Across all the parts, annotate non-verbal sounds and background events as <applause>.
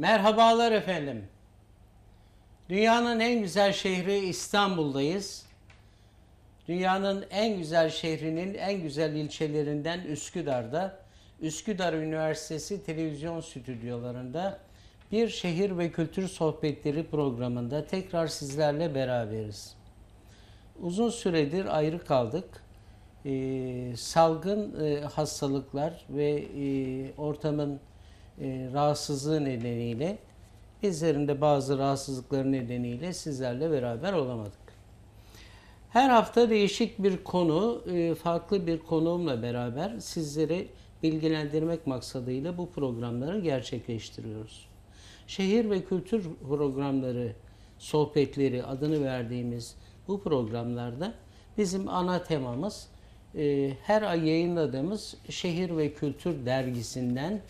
Merhabalar efendim. Dünyanın en güzel şehri İstanbul'dayız. Dünyanın en güzel şehrinin en güzel ilçelerinden Üsküdar'da, Üsküdar Üniversitesi televizyon stüdyolarında bir şehir ve kültür sohbetleri programında tekrar sizlerle beraberiz. Uzun süredir ayrı kaldık. Ee, salgın e, hastalıklar ve e, ortamın e, rahatsızlığı nedeniyle bizlerin bazı rahatsızlıkları nedeniyle sizlerle beraber olamadık. Her hafta değişik bir konu, e, farklı bir konuğumla beraber sizleri bilgilendirmek maksadıyla bu programları gerçekleştiriyoruz. Şehir ve kültür programları, sohbetleri adını verdiğimiz bu programlarda bizim ana temamız e, her ay yayınladığımız Şehir ve Kültür dergisinden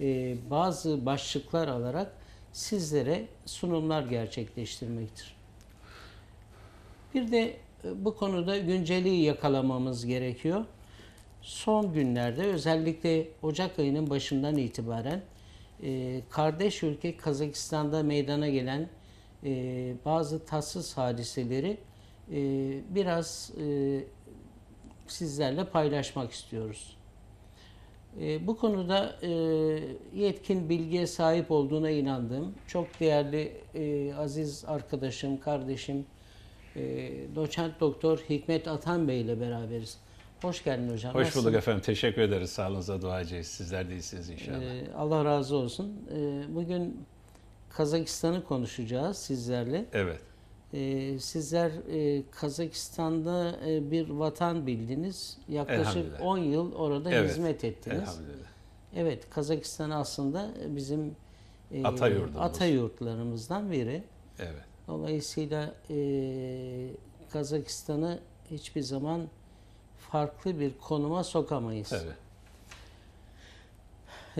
e, bazı başlıklar alarak sizlere sunumlar gerçekleştirmektir. Bir de e, bu konuda günceliği yakalamamız gerekiyor. Son günlerde özellikle Ocak ayının başından itibaren e, kardeş ülke Kazakistan'da meydana gelen bazı tatsız hadiseleri biraz sizlerle paylaşmak istiyoruz. Ee, bu konuda e, yetkin bilgiye sahip olduğuna inandım. çok değerli e, aziz arkadaşım, kardeşim e, doçent doktor Hikmet Atan Bey ile beraberiz. Hoş geldin hocam. Hoş bulduk Nasılsın? efendim. Teşekkür ederiz. Sağlığınıza edeceğiz. Sizler de iyisiniz inşallah. Ee, Allah razı olsun. Ee, bugün Kazakistan'ı konuşacağız sizlerle. Evet. Ee, sizler e, Kazakistan'da e, bir vatan bildiniz. Yaklaşık 10 yıl orada evet. hizmet ettiniz. Evet, Kazakistan aslında bizim e, ata yurtlarımızdan biri. Evet. Dolayısıyla Kazakistan'ı hiçbir zaman farklı bir konuma sokamayız. Evet.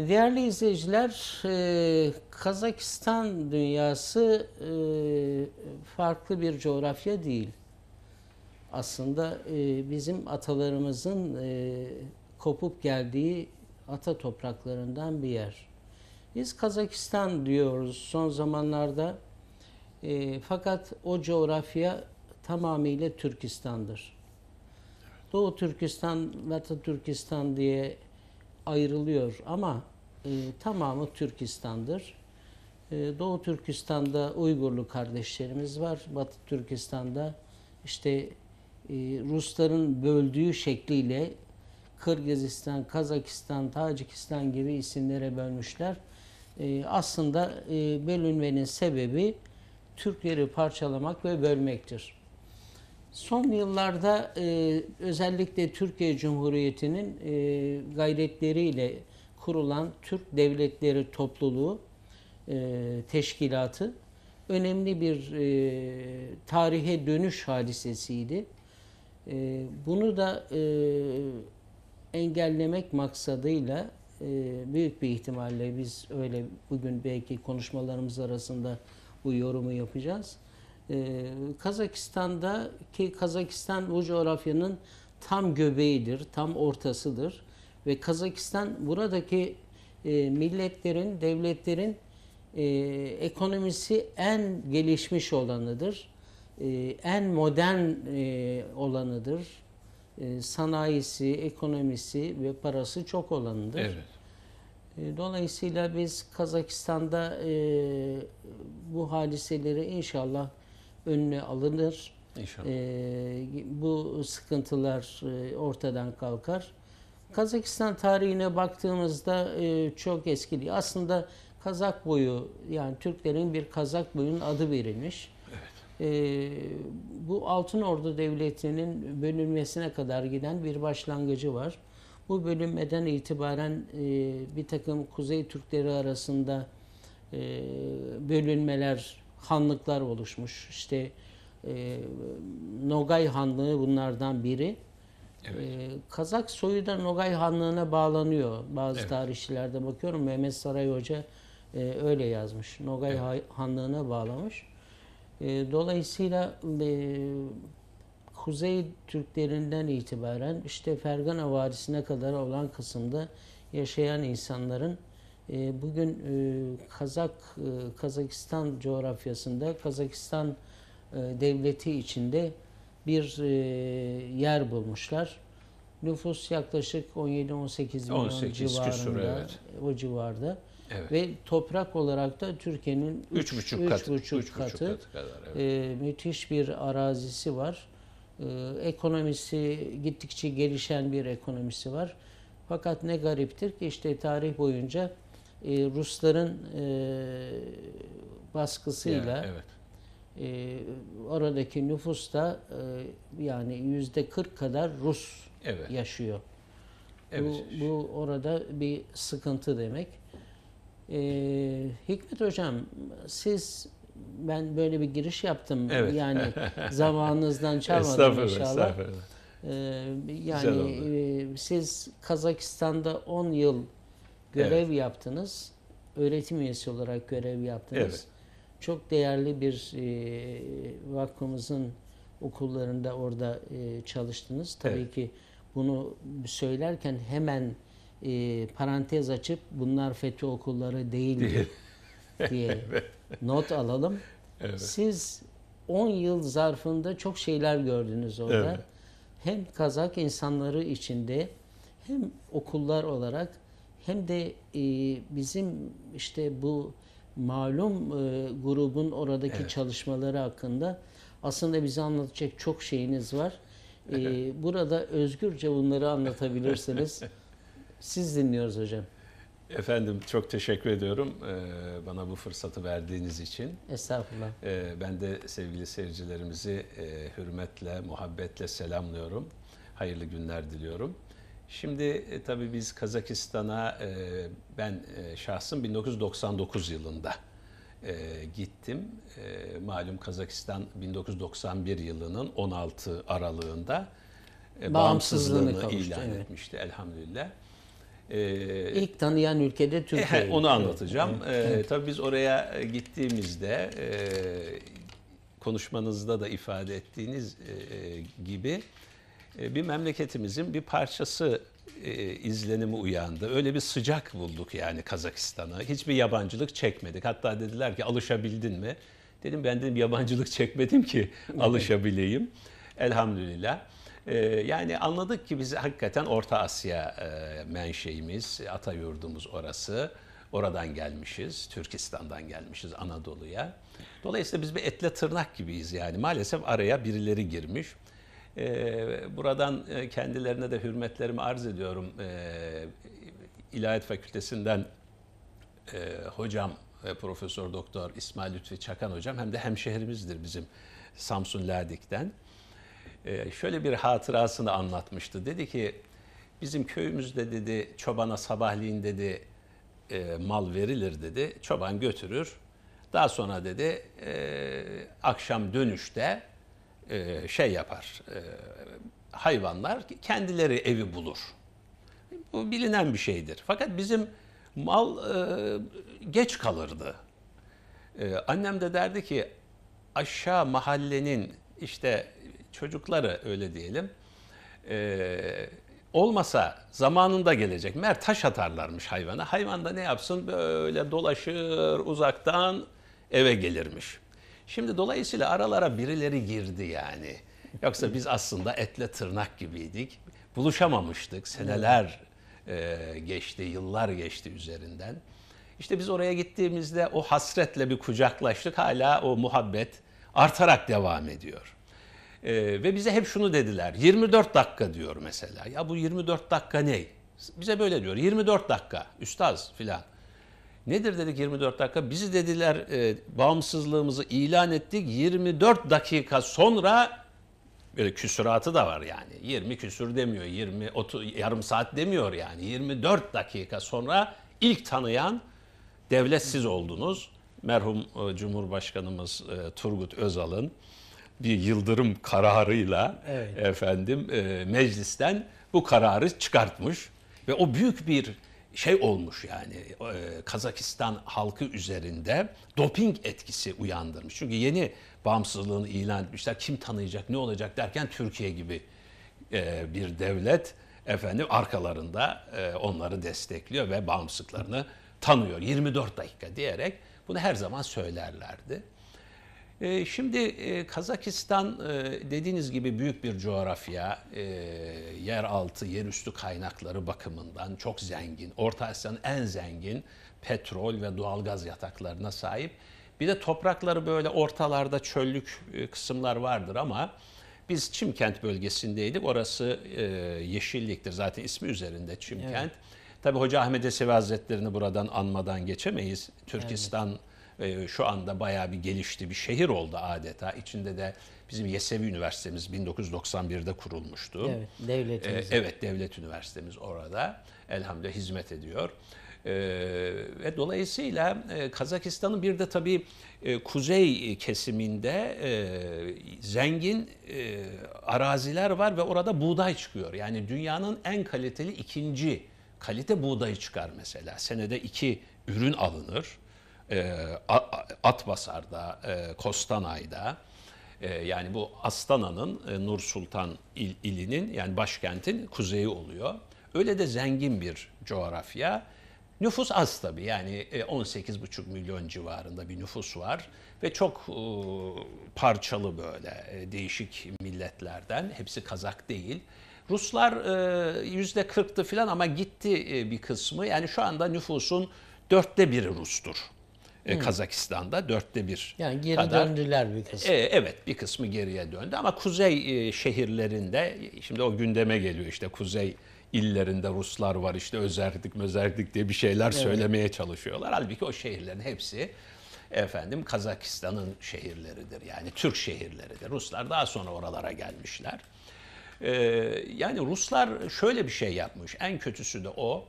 Değerli izleyiciler, e, Kazakistan dünyası e, farklı bir coğrafya değil. Aslında e, bizim atalarımızın e, kopup geldiği ata topraklarından bir yer. Biz Kazakistan diyoruz son zamanlarda. E, fakat o coğrafya tamamıyla Türkistan'dır. Doğu Türkistan, Batı Türkistan diye ayrılıyor ama e, tamamı Türkistan'dır. E, Doğu Türkistan'da Uygurlu kardeşlerimiz var. Batı Türkistan'da işte e, Rusların böldüğü şekliyle Kırgızistan, Kazakistan, Tacikistan gibi isimlere bölmüşler. E, aslında e, bölünmenin sebebi Türkleri parçalamak ve bölmektir. Son yıllarda e, özellikle Türkiye Cumhuriyeti'nin e, gayretleriyle kurulan Türk Devletleri Topluluğu e, Teşkilatı önemli bir e, tarihe dönüş hadisesiydi. E, bunu da e, engellemek maksadıyla e, büyük bir ihtimalle biz öyle bugün belki konuşmalarımız arasında bu yorumu yapacağız. E, Kazakistan'da ki Kazakistan bu coğrafyanın tam göbeğidir, tam ortasıdır. Ve Kazakistan buradaki e, milletlerin, devletlerin e, ekonomisi en gelişmiş olanıdır. E, en modern e, olanıdır. E, sanayisi, ekonomisi ve parası çok olanıdır. Evet. E, dolayısıyla biz Kazakistan'da e, bu hadiseleri inşallah önüne alınır. İnşallah. E, bu sıkıntılar e, ortadan kalkar. Kazakistan tarihine baktığımızda e, çok eski değil. Aslında Kazak boyu yani Türklerin bir Kazak boyunun adı verilmiş. Evet. E, bu Altın Ordu Devleti'nin bölünmesine kadar giden bir başlangıcı var. Bu bölünmeden itibaren e, bir takım Kuzey Türkleri arasında bölünmeler, hanlıklar oluşmuş. İşte Nogay Hanlığı bunlardan biri. Evet. Ee, Kazak soyu da Nogay Hanlığı'na bağlanıyor. Bazı evet. tarihçilerde bakıyorum. Mehmet Saray Hoca e, öyle yazmış. Nogay evet. Hanlığı'na bağlamış. E, dolayısıyla e, Kuzey Türklerinden itibaren işte Fergana Vadisi'ne kadar olan kısımda yaşayan insanların e, bugün e, Kazak e, Kazakistan coğrafyasında Kazakistan e, devleti içinde bir e, yer bulmuşlar. Nüfus yaklaşık 17-18 milyon 18 civarında. Küsur, evet. O civarda. Evet. Ve toprak olarak da Türkiye'nin 3,5 katı, üç buçuk katı, katı kadar, evet. e, müthiş bir arazisi var. E, ekonomisi gittikçe gelişen bir ekonomisi var. Fakat ne gariptir ki işte tarih boyunca e, Rusların e, baskısıyla yani, evet e, ee, oradaki nüfus da e, yani yüzde 40 kadar Rus evet. yaşıyor. Evet. Bu, bu orada bir sıkıntı demek. Ee, Hikmet Hocam siz ben böyle bir giriş yaptım. Evet. Yani <laughs> zamanınızdan çalmadım estağfurullah, inşallah. Estağfurullah. Ee, yani e, siz Kazakistan'da 10 yıl görev evet. yaptınız. Öğretim üyesi olarak görev yaptınız. Evet. Çok değerli bir e, vakfımızın okullarında orada e, çalıştınız. Tabii evet. ki bunu söylerken hemen e, parantez açıp bunlar FETÖ okulları değil <laughs> diye <laughs> not alalım. Evet. Siz 10 yıl zarfında çok şeyler gördünüz orada. Evet. Hem Kazak insanları içinde hem okullar olarak hem de e, bizim işte bu malum e, grubun oradaki evet. çalışmaları hakkında aslında bize anlatacak çok şeyiniz var. E, burada özgürce bunları anlatabilirsiniz. <laughs> Siz dinliyoruz hocam. Efendim çok teşekkür ediyorum ee, bana bu fırsatı verdiğiniz için. Estağfurullah. Ee, ben de sevgili seyircilerimizi e, hürmetle, muhabbetle selamlıyorum. Hayırlı günler diliyorum. Şimdi e, tabii biz Kazakistan'a e, ben e, şahsım 1999 yılında e, gittim. E, malum Kazakistan 1991 yılının 16 aralığında e, bağımsızlığını, bağımsızlığını kavuştu, ilan evet. etmişti elhamdülillah. E, İlk tanıyan ülkede e, Türkiye. E, onu anlatacağım. E, tabii biz oraya gittiğimizde e, konuşmanızda da ifade ettiğiniz e, e gibi ee, bir memleketimizin bir parçası e, izlenimi uyandı. Öyle bir sıcak bulduk yani Kazakistan'a. Hiçbir yabancılık çekmedik. Hatta dediler ki alışabildin mi? Dedim ben dedim yabancılık çekmedim ki <laughs> alışabileyim. Elhamdülillah. Ee, yani anladık ki biz hakikaten Orta Asya e, menşeimiz, ata yurdumuz orası. Oradan gelmişiz, Türkistan'dan gelmişiz Anadolu'ya. Dolayısıyla biz bir etle tırnak gibiyiz yani. Maalesef araya birileri girmiş. Ee, buradan e, kendilerine de hürmetlerimi arz ediyorum. Ee, İlahiyat Fakültesinden e, hocam e, Profesör Doktor İsmail Lütfi Çakan hocam hem de hemşehrimizdir bizim Samsun Ladik'ten. Ee, şöyle bir hatırasını anlatmıştı. Dedi ki bizim köyümüzde dedi çobana sabahleyin dedi mal verilir dedi. Çoban götürür. Daha sonra dedi akşam dönüşte e, şey yapar. E, hayvanlar kendileri evi bulur. Bu bilinen bir şeydir. Fakat bizim mal e, geç kalırdı. annem de derdi ki aşağı mahallenin işte çocukları öyle diyelim olmasa zamanında gelecek. Mer taş atarlarmış hayvana. Hayvan da ne yapsın böyle dolaşır uzaktan eve gelirmiş. Şimdi dolayısıyla aralara birileri girdi yani. Yoksa biz aslında etle tırnak gibiydik. Buluşamamıştık. Seneler e, geçti, yıllar geçti üzerinden. İşte biz oraya gittiğimizde o hasretle bir kucaklaştık. Hala o muhabbet artarak devam ediyor. E, ve bize hep şunu dediler. 24 dakika diyor mesela. Ya bu 24 dakika ne? Bize böyle diyor. 24 dakika üstaz filan. Nedir dedik 24 dakika? Bizi dediler e, bağımsızlığımızı ilan ettik. 24 dakika sonra böyle küsuratı da var yani. 20 küsür demiyor, 20 30, yarım saat demiyor yani. 24 dakika sonra ilk tanıyan devlet siz oldunuz. Merhum e, Cumhurbaşkanımız e, Turgut Özal'ın bir yıldırım kararıyla evet. efendim e, meclisten bu kararı çıkartmış ve o büyük bir şey olmuş yani e, Kazakistan halkı üzerinde doping etkisi uyandırmış. Çünkü yeni bağımsızlığını ilan etmişler. Kim tanıyacak, ne olacak derken Türkiye gibi e, bir devlet efendim arkalarında e, onları destekliyor ve bağımsızlıklarını tanıyor. 24 dakika diyerek bunu her zaman söylerlerdi. Ee, şimdi e, Kazakistan e, dediğiniz gibi büyük bir coğrafya, e, yeraltı, yerüstü kaynakları bakımından çok zengin. Orta Asya'nın en zengin petrol ve doğalgaz yataklarına sahip. Bir de toprakları böyle ortalarda çöllük kısımlar vardır ama biz Çimkent bölgesindeydik. Orası yeşilliktir zaten ismi üzerinde Çimkent. Evet. Tabi Hoca Ahmet Esevi Hazretlerini buradan anmadan geçemeyiz. Türkistan evet ee, şu anda bayağı bir gelişti bir şehir oldu adeta. İçinde de bizim Yesevi Üniversitemiz 1991'de kurulmuştu. Evet, devletimiz. Ee, evet, devlet üniversitemiz orada. Elhamdülillah hizmet ediyor. Ee, ve dolayısıyla e, Kazakistan'ın bir de tabii e, kuzey kesiminde e, zengin araziler var ve orada buğday çıkıyor. Yani dünyanın en kaliteli ikinci kalite buğdayı çıkar mesela. Senede iki ürün alınır. E, Atbasar'da, e, Kostanay'da e, yani bu Astana'nın Nur Sultan il, ilinin yani başkentin kuzeyi oluyor. Öyle de zengin bir coğrafya. Nüfus az tabii yani 18,5 milyon civarında bir nüfus var ve çok parçalı böyle değişik milletlerden hepsi Kazak değil. Ruslar yüzde %40'tı falan ama gitti bir kısmı yani şu anda nüfusun dörtte biri Rus'tur e, hmm. Kazakistan'da dörtte bir yani geri kadar. döndüler bir kısmı. E, evet bir kısmı geriye döndü ama kuzey e, şehirlerinde şimdi o gündeme geliyor işte kuzey illerinde Ruslar var işte özellik özellik diye bir şeyler evet. söylemeye çalışıyorlar. Halbuki o şehirlerin hepsi efendim Kazakistan'ın şehirleridir yani Türk şehirleridir. Ruslar daha sonra oralara gelmişler. E, yani Ruslar şöyle bir şey yapmış en kötüsü de o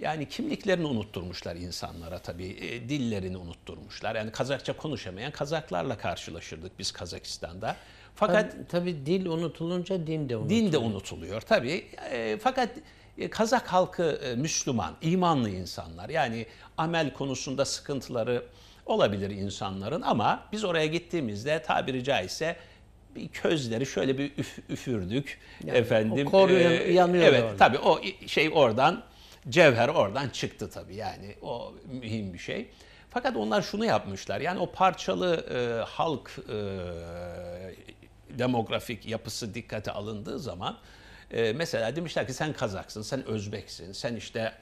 yani kimliklerini unutturmuşlar insanlara tabii. E, dillerini unutturmuşlar. Yani Kazakça konuşamayan Kazaklarla karşılaşırdık biz Kazakistan'da. Fakat tabii, tabii dil unutulunca din de unutuluyor. Din de unutuluyor tabii. E, fakat e, Kazak halkı e, Müslüman, imanlı insanlar. Yani amel konusunda sıkıntıları olabilir insanların ama biz oraya gittiğimizde tabiri caizse bir közleri şöyle bir üf, üfürdük yani efendim. O kor e, yanıyor. Evet orada. tabii o şey oradan Cevher oradan çıktı tabii yani o mühim bir şey. Fakat onlar şunu yapmışlar yani o parçalı e, halk e, demografik yapısı dikkate alındığı zaman e, mesela demişler ki sen Kazaksın, sen Özbeksin, sen işte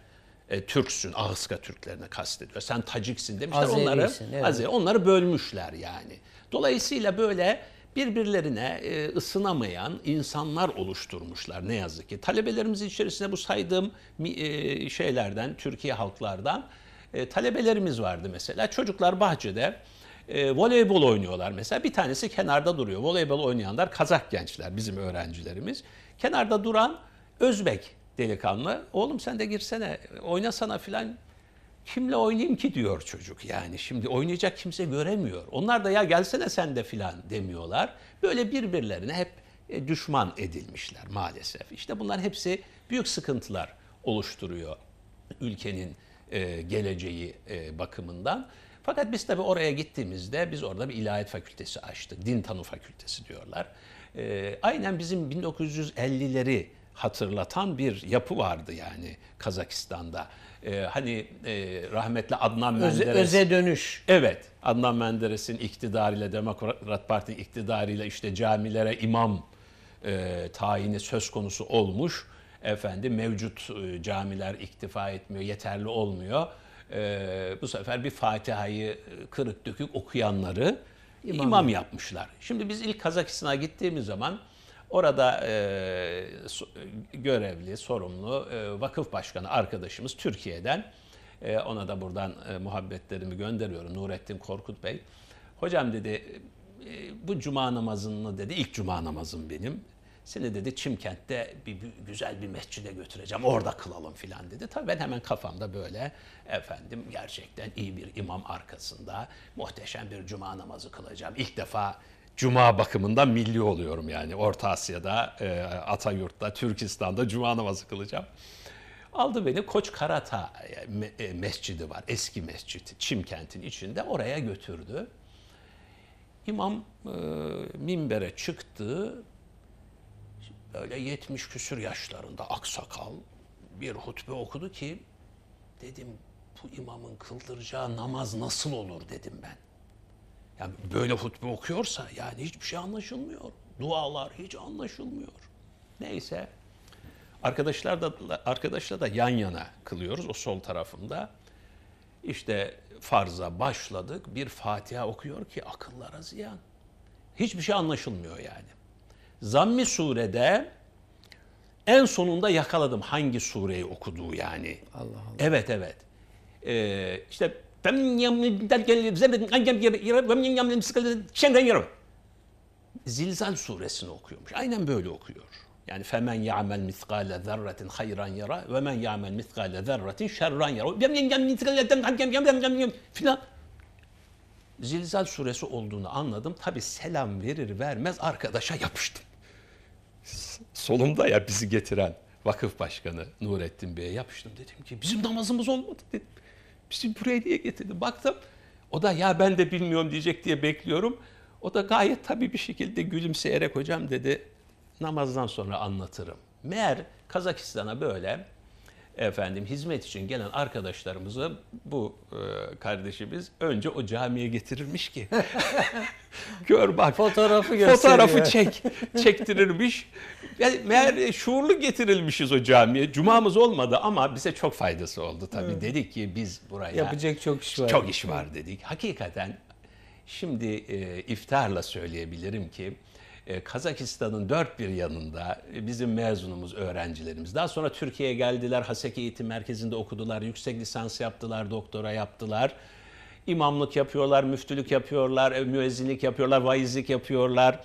e, Türksün, Ahıska Türklerine kastediyor. Sen Taciksin demişler. Azerisin, onları evet. Azeri, onları bölmüşler yani. Dolayısıyla böyle birbirlerine e, ısınamayan insanlar oluşturmuşlar ne yazık ki. Talebelerimiz içerisinde bu saydığım e, şeylerden, Türkiye halklardan e, talebelerimiz vardı mesela. Çocuklar bahçede e, voleybol oynuyorlar mesela. Bir tanesi kenarda duruyor. Voleybol oynayanlar Kazak gençler, bizim öğrencilerimiz. Kenarda duran Özbek delikanlı. Oğlum sen de girsene, oynasana filan. Kimle oynayayım ki diyor çocuk yani. Şimdi oynayacak kimse göremiyor. Onlar da ya gelsene sen de filan demiyorlar. Böyle birbirlerine hep e, düşman edilmişler maalesef. İşte bunlar hepsi büyük sıkıntılar oluşturuyor ülkenin e, geleceği e, bakımından. Fakat biz tabii oraya gittiğimizde biz orada bir ilahiyat fakültesi açtık. Din tanı fakültesi diyorlar. Aynen bizim 1950'leri hatırlatan bir yapı vardı yani Kazakistan'da. Ee, hani e, rahmetli Adnan Menderes. Öze, öze dönüş. Evet. Adnan Menderes'in iktidarıyla, Demokrat Parti'nin iktidarıyla işte camilere imam e, tayini söz konusu olmuş. Efendim mevcut e, camiler iktifa etmiyor, yeterli olmuyor. E, bu sefer bir Fatiha'yı e, kırık dökük okuyanları imam, imam yapmışlar. Şimdi biz ilk Kazakistan'a gittiğimiz zaman Orada e, görevli, sorumlu e, vakıf başkanı arkadaşımız Türkiye'den, e, ona da buradan e, muhabbetlerimi gönderiyorum Nurettin Korkut Bey. Hocam dedi, e, bu cuma namazını dedi, ilk cuma namazım benim. Seni dedi Çimkent'te bir, bir güzel bir mescide götüreceğim orada kılalım filan dedi. Tabii ben hemen kafamda böyle efendim gerçekten iyi bir imam arkasında muhteşem bir cuma namazı kılacağım. İlk defa Cuma bakımından milli oluyorum yani. Orta Asya'da, e, Atayurt'ta, Türkistan'da Cuma namazı kılacağım. Aldı beni Koç Karata e, e, mescidi var. Eski mescidi. Çimkent'in içinde. Oraya götürdü. İmam e, minbere çıktı. Böyle 70 küsür yaşlarında aksakal bir hutbe okudu ki dedim bu imamın kıldıracağı namaz nasıl olur dedim ben. Yani böyle hutbe okuyorsa yani hiçbir şey anlaşılmıyor. Dualar hiç anlaşılmıyor. Neyse arkadaşlar da arkadaşla da yan yana kılıyoruz o sol tarafımda. İşte farza başladık. Bir Fatiha okuyor ki akıllara ziyan. Hiçbir şey anlaşılmıyor yani. Zammi surede en sonunda yakaladım hangi sureyi okuduğu yani. Allah Allah. Evet evet. Ee, işte Zilzal suresini okuyormuş. Aynen böyle okuyor. Yani femen ya'mel miskale zerratin hayran yara ve men ya'mel miskale zerratin şerran yara. Filan. Zilzal suresi olduğunu anladım. Tabi selam verir vermez arkadaşa yapıştım. Solumda ya bizi getiren vakıf başkanı Nurettin Bey'e yapıştım. Dedim ki bizim namazımız olmadı dedim bizi buraya diye getirdi. Baktım o da ya ben de bilmiyorum diyecek diye bekliyorum. O da gayet tabii bir şekilde gülümseyerek hocam dedi namazdan sonra anlatırım. Meğer Kazakistan'a böyle efendim hizmet için gelen arkadaşlarımızı bu e, kardeşimiz önce o camiye getirirmiş ki <laughs> gör bak fotoğrafı gösteriyor. fotoğrafı çek çektirirmiş yani meğer şuurlu getirilmişiz o camiye cumamız olmadı ama bize çok faydası oldu tabii evet. dedik ki biz buraya yapacak çok iş var çok iş var dedik hakikaten şimdi e, iftarla söyleyebilirim ki e, Kazakistan'ın dört bir yanında e, bizim mezunumuz öğrencilerimiz. Daha sonra Türkiye'ye geldiler, Haseki Eğitim Merkezi'nde okudular, yüksek lisans yaptılar, doktora yaptılar. İmamlık yapıyorlar, müftülük yapıyorlar, e, müezzinlik yapıyorlar, vaizlik yapıyorlar.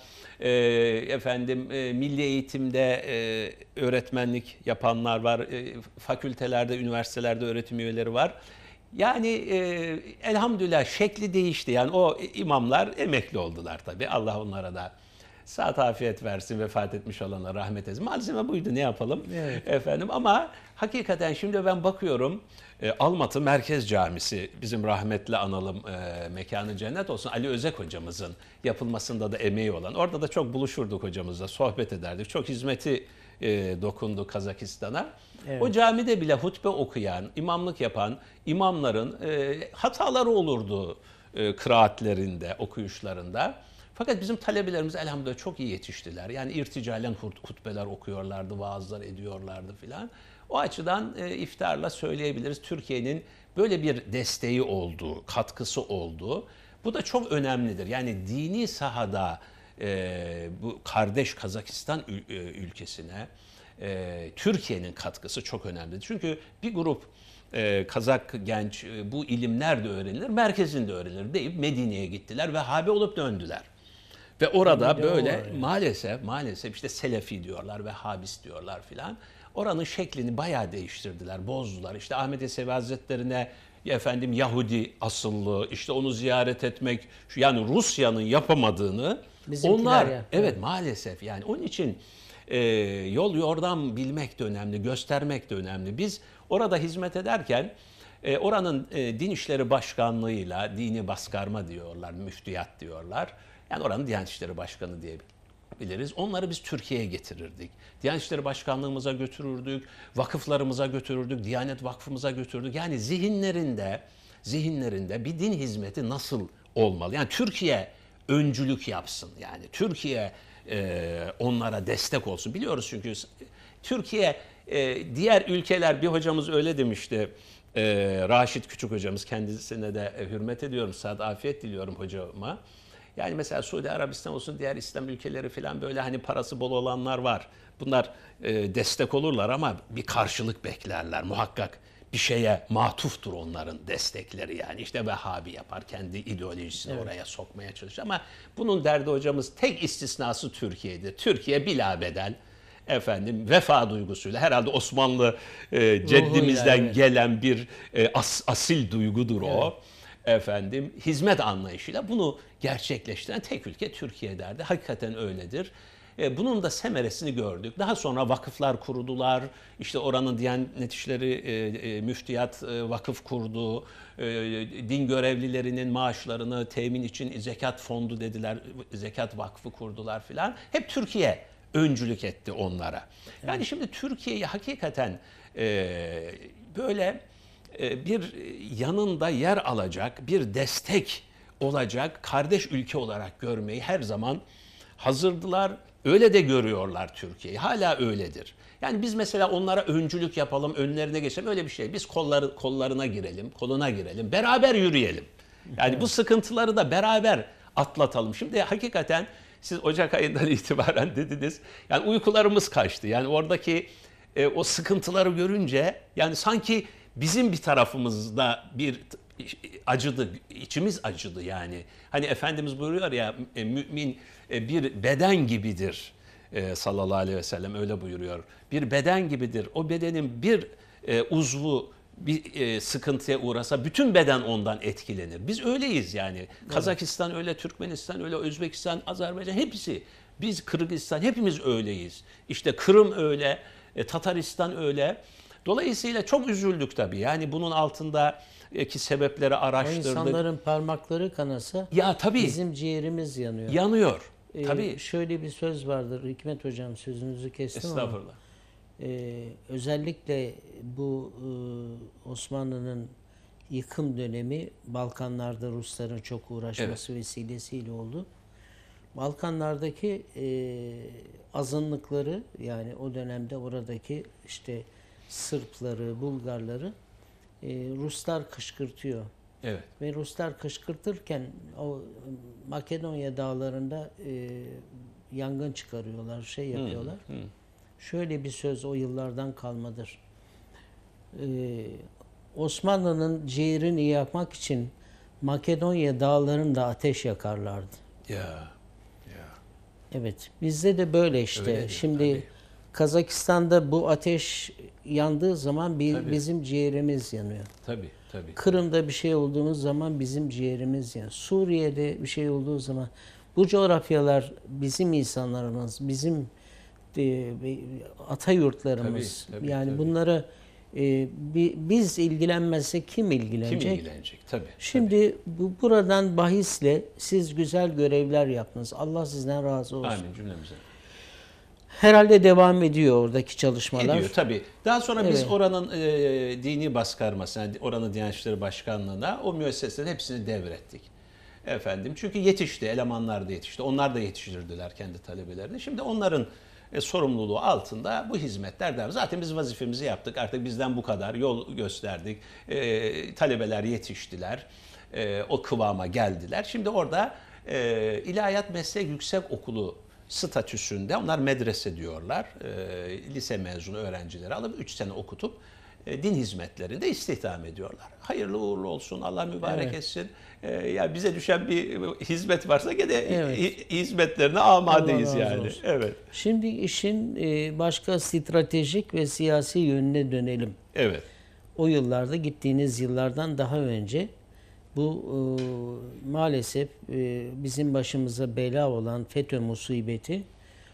efendim milli eğitimde öğretmenlik yapanlar var, fakültelerde, üniversitelerde öğretim üyeleri var. Yani e, elhamdülillah şekli değişti. Yani o imamlar emekli oldular tabii. Allah onlara da Saat afiyet versin vefat etmiş olana rahmet etsin. Malzeme buydu ne yapalım evet. efendim ama hakikaten şimdi ben bakıyorum e, Almatı Merkez Camisi bizim rahmetli analım e, mekanı cennet olsun Ali Özek hocamızın yapılmasında da emeği olan orada da çok buluşurduk hocamızla sohbet ederdik çok hizmeti e, dokundu Kazakistan'a. Evet. O camide bile hutbe okuyan, imamlık yapan imamların e, hataları olurdu e, kıraatlerinde, okuyuşlarında. Fakat bizim talebelerimiz elhamdülillah çok iyi yetiştiler. Yani irticalen hutbeler okuyorlardı, vaazlar ediyorlardı filan. O açıdan e, iftarla söyleyebiliriz Türkiye'nin böyle bir desteği olduğu, katkısı olduğu. Bu da çok önemlidir. Yani dini sahada e, bu kardeş Kazakistan e, ülkesine e, Türkiye'nin katkısı çok önemlidir. Çünkü bir grup e, Kazak genç e, bu ilimler de öğrenilir, merkezinde öğrenilir deyip Medine'ye gittiler ve habe olup döndüler. Ve orada böyle yani. maalesef maalesef işte Selefi diyorlar ve Habis diyorlar filan. Oranın şeklini bayağı değiştirdiler, bozdular. İşte Ahmet Yesevi Hazretleri'ne efendim Yahudi asıllı, işte onu ziyaret etmek, yani Rusya'nın yapamadığını Bizimkiler onlar ya. evet maalesef yani onun için e, yol yordam bilmek de önemli, göstermek de önemli. Biz orada hizmet ederken e, oranın e, Din işleri Başkanlığı'yla dini baskarma diyorlar, müftiyat diyorlar. Yani oranın Diyanet İşleri Başkanı diye biliriz. Onları biz Türkiye'ye getirirdik. Diyanet İşleri Başkanlığımıza götürürdük, vakıflarımıza götürürdük, Diyanet Vakfımıza götürürdük. Yani zihinlerinde, zihinlerinde bir din hizmeti nasıl olmalı? Yani Türkiye öncülük yapsın. Yani Türkiye e, onlara destek olsun. Biliyoruz çünkü Türkiye e, diğer ülkeler bir hocamız öyle demişti. E, Raşit Küçük hocamız kendisine de hürmet ediyorum. Saat afiyet diliyorum hocama. Yani mesela Suudi Arabistan olsun diğer İslam ülkeleri falan böyle hani parası bol olanlar var. Bunlar e, destek olurlar ama bir karşılık beklerler muhakkak. Bir şeye matuftur onların destekleri yani. işte Vehhabi yapar kendi ideolojisini evet. oraya sokmaya çalışır. Ama bunun derdi hocamız tek istisnası Türkiye'dir. Türkiye bilabeden efendim vefa duygusuyla herhalde Osmanlı e, ceddimizden yani. gelen bir e, as, asil duygudur o efendim hizmet anlayışıyla bunu gerçekleştiren tek ülke Türkiye derdi. Hakikaten öyledir. E, bunun da semeresini gördük. Daha sonra vakıflar kurdular. İşte oranın Diyanet İşleri e, e, Müftiyat Vakıf kurdu. Din görevlilerinin maaşlarını temin için zekat fondu dediler. Zekat vakfı kurdular filan. Hep Türkiye öncülük etti onlara. Yani şimdi Türkiye'yi hakikaten böyle e, bir yanında yer alacak, bir destek olacak kardeş ülke olarak görmeyi her zaman hazırdılar. Öyle de görüyorlar Türkiye'yi. Hala öyledir. Yani biz mesela onlara öncülük yapalım, önlerine geçelim öyle bir şey. Biz kolları, kollarına girelim, koluna girelim, beraber yürüyelim. Yani bu sıkıntıları da beraber atlatalım. Şimdi hakikaten siz Ocak ayından <laughs> itibaren dediniz. Yani uykularımız kaçtı. Yani oradaki e, o sıkıntıları görünce yani sanki bizim bir tarafımızda bir acıdı, içimiz acıdı yani. Hani Efendimiz buyuruyor ya e, mümin e, bir beden gibidir e, sallallahu aleyhi ve sellem öyle buyuruyor. Bir beden gibidir. O bedenin bir uzvu bir sıkıntıya uğrasa bütün beden ondan etkilenir. Biz öyleyiz yani. Evet. Kazakistan öyle, Türkmenistan öyle, Özbekistan, Azerbaycan hepsi. Biz Kırgızistan hepimiz öyleyiz. İşte Kırım öyle, Tataristan öyle. Dolayısıyla çok üzüldük tabii. Yani bunun altında e, ki sebepleri araştırdık. O insanların parmakları kanasa ya, tabii, bizim ciğerimiz yanıyor. Yanıyor. Ee, tabii. Şöyle bir söz vardır. Hikmet Hocam sözünüzü kestim Estağfurullah. ama. Estağfurullah. E, özellikle bu e, Osmanlı'nın yıkım dönemi Balkanlarda Rusların çok uğraşması evet. vesilesiyle oldu. Balkanlardaki e, azınlıkları yani o dönemde oradaki işte Sırpları, Bulgarları e, Ruslar kışkırtıyor. Evet. Ve Ruslar kışkırtırken o e, Makedonya dağlarında e, yangın çıkarıyorlar, şey yapıyorlar. Hı, hı. Şöyle bir söz o yıllardan kalmadır. Ee, Osmanlı'nın ciğerini yakmak için Makedonya dağlarında ateş yakarlardı. Ya. ya. Evet. Bizde de böyle işte. Öyle Şimdi tabii Kazakistan'da bu ateş yandığı zaman bir, tabii. bizim ciğerimiz yanıyor. Tabii, tabii. Kırım'da bir şey olduğumuz zaman bizim ciğerimiz yanıyor. Suriye'de bir şey olduğu zaman bu coğrafyalar bizim insanlarımız, bizim e, e ata yurtlarımız. Tabii, tabii, yani tabii. bunlara e, biz ilgilenmezse kim ilgilenecek? Kim ilgilenecek? Tabii. Şimdi tabii. bu buradan bahisle siz güzel görevler yaptınız. Allah sizden razı olsun. Amin cümlemize herhalde devam ediyor oradaki çalışmalar. Ediyor tabii. Daha sonra evet. biz oranın e, dini baskarmasına, yani oranın Diyanet İşleri Başkanlığı'na o müesseselerin hepsini devrettik. Efendim çünkü yetişti, elemanlar da yetişti. Onlar da yetiştirdiler kendi talebelerini. Şimdi onların e, sorumluluğu altında bu hizmetler devam. Zaten biz vazifemizi yaptık. Artık bizden bu kadar yol gösterdik. E, talebeler yetiştiler. E, o kıvama geldiler. Şimdi orada e, İlahiyat Meslek Yüksek Okulu statüsünde onlar medrese diyorlar. Ee, lise mezunu öğrencileri alıp 3 sene okutup e, din hizmetlerinde istihdam ediyorlar. Hayırlı uğurlu olsun, Allah mübarek evet. etsin. Ee, ya bize düşen bir hizmet varsa gene evet. hizmetlerine amadeyiz Allah yani. Olsun. Evet. Şimdi işin e, başka stratejik ve siyasi yönüne dönelim. Evet. O yıllarda gittiğiniz yıllardan daha önce bu e, maalesef e, bizim başımıza bela olan FETÖ musibeti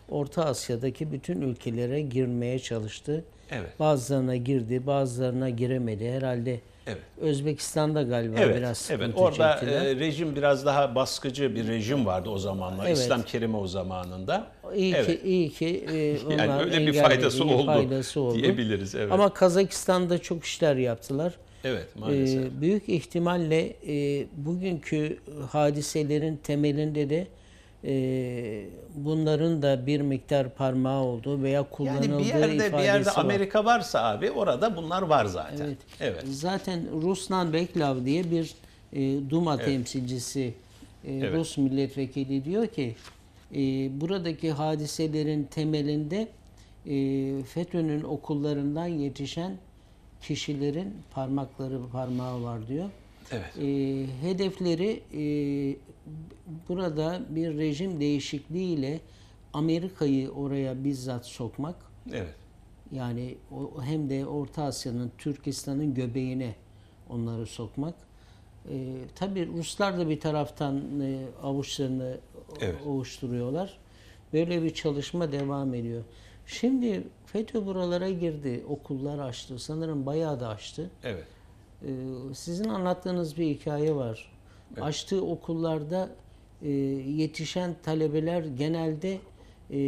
Orta Asya'daki bütün ülkelere girmeye çalıştı. Evet. Bazılarına girdi, bazılarına giremedi. Herhalde Evet. Özbekistan'da galiba evet, biraz sıkıntı Evet, orada e, çektiler. rejim biraz daha baskıcı bir rejim vardı o zamanlar. Evet. İslam o zamanında. İyi evet. ki iyi ki e, <laughs> onlar yani öyle bir faydası, engelledi, oldu faydası oldu diyebiliriz. Evet. Ama Kazakistan'da çok işler yaptılar. Evet ee, maalesef. E, büyük ihtimalle e, bugünkü hadiselerin temelinde de e, bunların da bir miktar parmağı olduğu veya kullanıldığı ifadesi yani bir yerde, bir yerde var. Amerika varsa abi orada bunlar var zaten. Evet. evet. Zaten Ruslan Beklav diye bir e, Duma evet. temsilcisi e, evet. Rus milletvekili diyor ki e, buradaki hadiselerin temelinde e, FETÖ'nün okullarından yetişen kişilerin parmakları parmağı var diyor. Evet. E, hedefleri e, burada bir rejim değişikliğiyle Amerika'yı oraya bizzat sokmak. Evet. Yani o, hem de Orta Asya'nın, Türkistan'ın göbeğine onları sokmak. E, tabii Ruslar da bir taraftan e, avuçlarını evet. ovuşturuyorlar. Böyle bir çalışma devam ediyor. Şimdi FETÖ buralara girdi, okullar açtı. Sanırım bayağı da açtı. Evet. Ee, sizin anlattığınız bir hikaye var. Evet. Açtığı okullarda e, yetişen talebeler genelde e,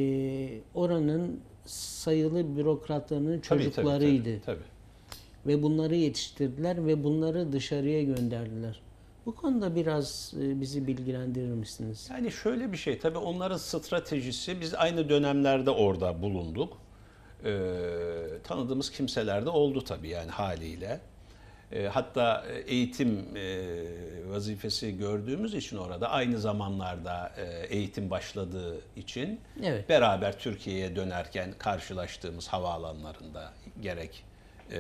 oranın sayılı bürokratlarının tabii, çocuklarıydı. Tabii, tabii, tabii. Ve bunları yetiştirdiler ve bunları dışarıya gönderdiler. Bu konuda biraz e, bizi bilgilendirir misiniz? Yani şöyle bir şey tabii onların stratejisi biz aynı dönemlerde orada bulunduk. E, tanıdığımız kimseler de oldu tabii yani haliyle. Ee, e, hatta eğitim e, vazifesi gördüğümüz için orada aynı zamanlarda e, eğitim başladığı için evet. beraber Türkiye'ye dönerken karşılaştığımız havaalanlarında gerek e,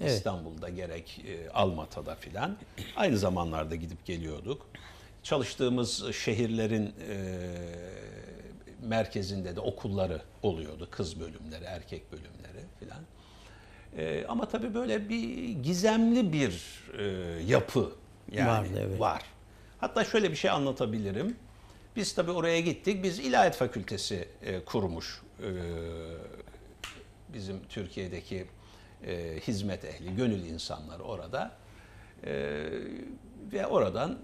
evet. İstanbul'da gerek e, Almata'da filan aynı zamanlarda gidip geliyorduk. Çalıştığımız şehirlerin e, merkezinde de okulları oluyordu. Kız bölümleri, erkek bölümleri filan. E, ama tabii böyle bir gizemli bir e, yapı yani Vardı, evet. var. Hatta şöyle bir şey anlatabilirim. Biz tabii oraya gittik. Biz İlahiyat Fakültesi e, kurmuş e, bizim Türkiye'deki e, hizmet ehli, gönül insanlar orada. E, ve oradan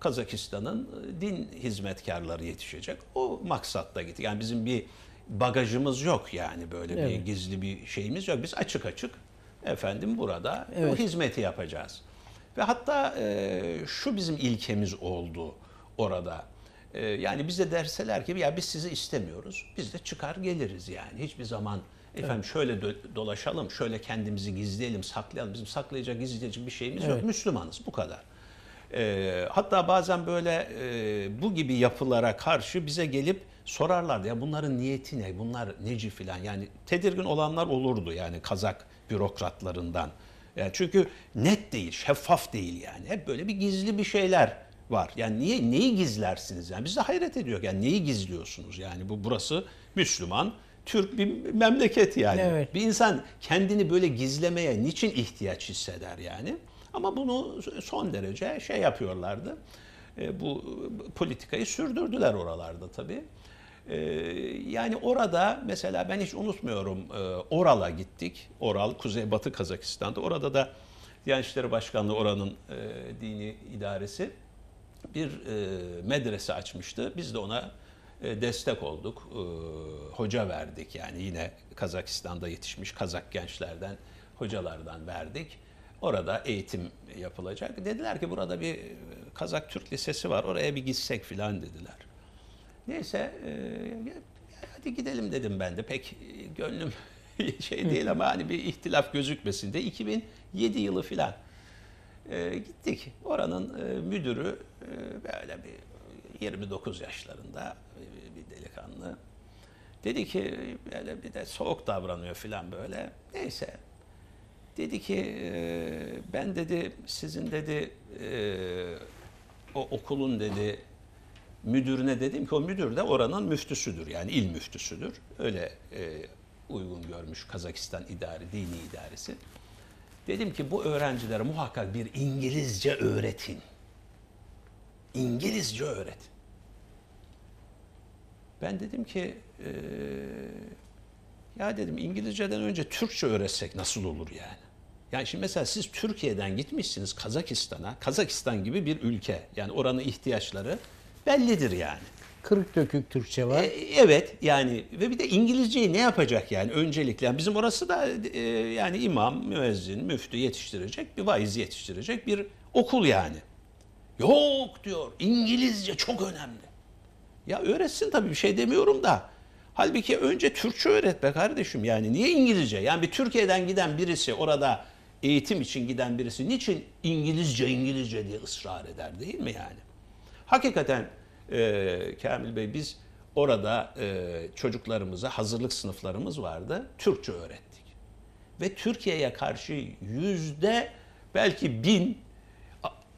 Kazakistan'ın din hizmetkarları yetişecek. O maksatta gitti. Yani bizim bir bagajımız yok yani böyle evet. bir gizli bir şeyimiz yok. Biz açık açık efendim burada evet. bu hizmeti yapacağız. Ve hatta e, şu bizim ilkemiz oldu orada. E, yani bize derseler ki ya biz sizi istemiyoruz. Biz de çıkar geliriz yani. Hiçbir zaman Efendim evet. şöyle do- dolaşalım, şöyle kendimizi gizleyelim, saklayalım. Bizim saklayacak, gizleyecek bir şeyimiz evet. yok. Müslümanız bu kadar. E, hatta bazen böyle e, bu gibi yapılara karşı bize gelip sorarlardı. Ya bunların niyeti ne? Bunlar neci filan? Yani tedirgin olanlar olurdu yani Kazak bürokratlarından. Yani çünkü net değil, şeffaf değil yani. Hep böyle bir gizli bir şeyler var. Yani niye neyi gizlersiniz? Yani biz de hayret ediyor. Yani neyi gizliyorsunuz? Yani bu burası Müslüman Türk bir memleket yani. Evet. Bir insan kendini böyle gizlemeye niçin ihtiyaç hisseder yani? Ama bunu son derece şey yapıyorlardı. E, bu politikayı sürdürdüler oralarda tabii. E, yani orada mesela ben hiç unutmuyorum e, Oral'a gittik. Oral, Kuzeybatı Kazakistan'da. Orada da Diyanet İşleri Başkanlığı oranın dini idaresi bir medrese açmıştı. Biz de ona e, destek olduk. E, hoca verdik yani yine Kazakistan'da yetişmiş Kazak gençlerden, hocalardan verdik. Orada eğitim yapılacak. Dediler ki burada bir e, Kazak Türk Lisesi var oraya bir gitsek filan dediler. Neyse hadi gidelim dedim ben de pek gönlüm <laughs> şey değil ama hani bir ihtilaf gözükmesin de 2007 yılı filan. E, gittik. Oranın e, müdürü e, böyle bir 29 yaşlarında bir delikanlı. Dedi ki böyle bir de soğuk davranıyor filan böyle. Neyse. Dedi ki ee, ben dedi sizin dedi ee, o okulun dedi müdürüne dedim ki o müdür de oranın müftüsüdür. Yani il müftüsüdür. Öyle ee, uygun görmüş Kazakistan idari, dini idaresi. Dedim ki bu öğrencilere muhakkak bir İngilizce öğretin. İngilizce öğretin. Ben dedim ki e, ya dedim İngilizceden önce Türkçe öğretsek nasıl olur yani? Yani şimdi mesela siz Türkiye'den gitmişsiniz Kazakistan'a. Kazakistan gibi bir ülke. Yani oranın ihtiyaçları bellidir yani. Kırık dökük Türkçe var. E, evet yani ve bir de İngilizceyi ne yapacak yani öncelikle. Yani bizim orası da e, yani imam, müezzin, müftü yetiştirecek, bir vaiz yetiştirecek bir okul yani. Yok diyor İngilizce çok önemli. Ya öğretsin tabii bir şey demiyorum da. Halbuki önce Türkçe öğret be kardeşim. Yani niye İngilizce? Yani bir Türkiye'den giden birisi orada eğitim için giden birisi niçin İngilizce İngilizce diye ısrar eder değil mi yani? Hakikaten e, Kamil Bey biz orada e, çocuklarımıza hazırlık sınıflarımız vardı. Türkçe öğrettik. Ve Türkiye'ye karşı yüzde belki bin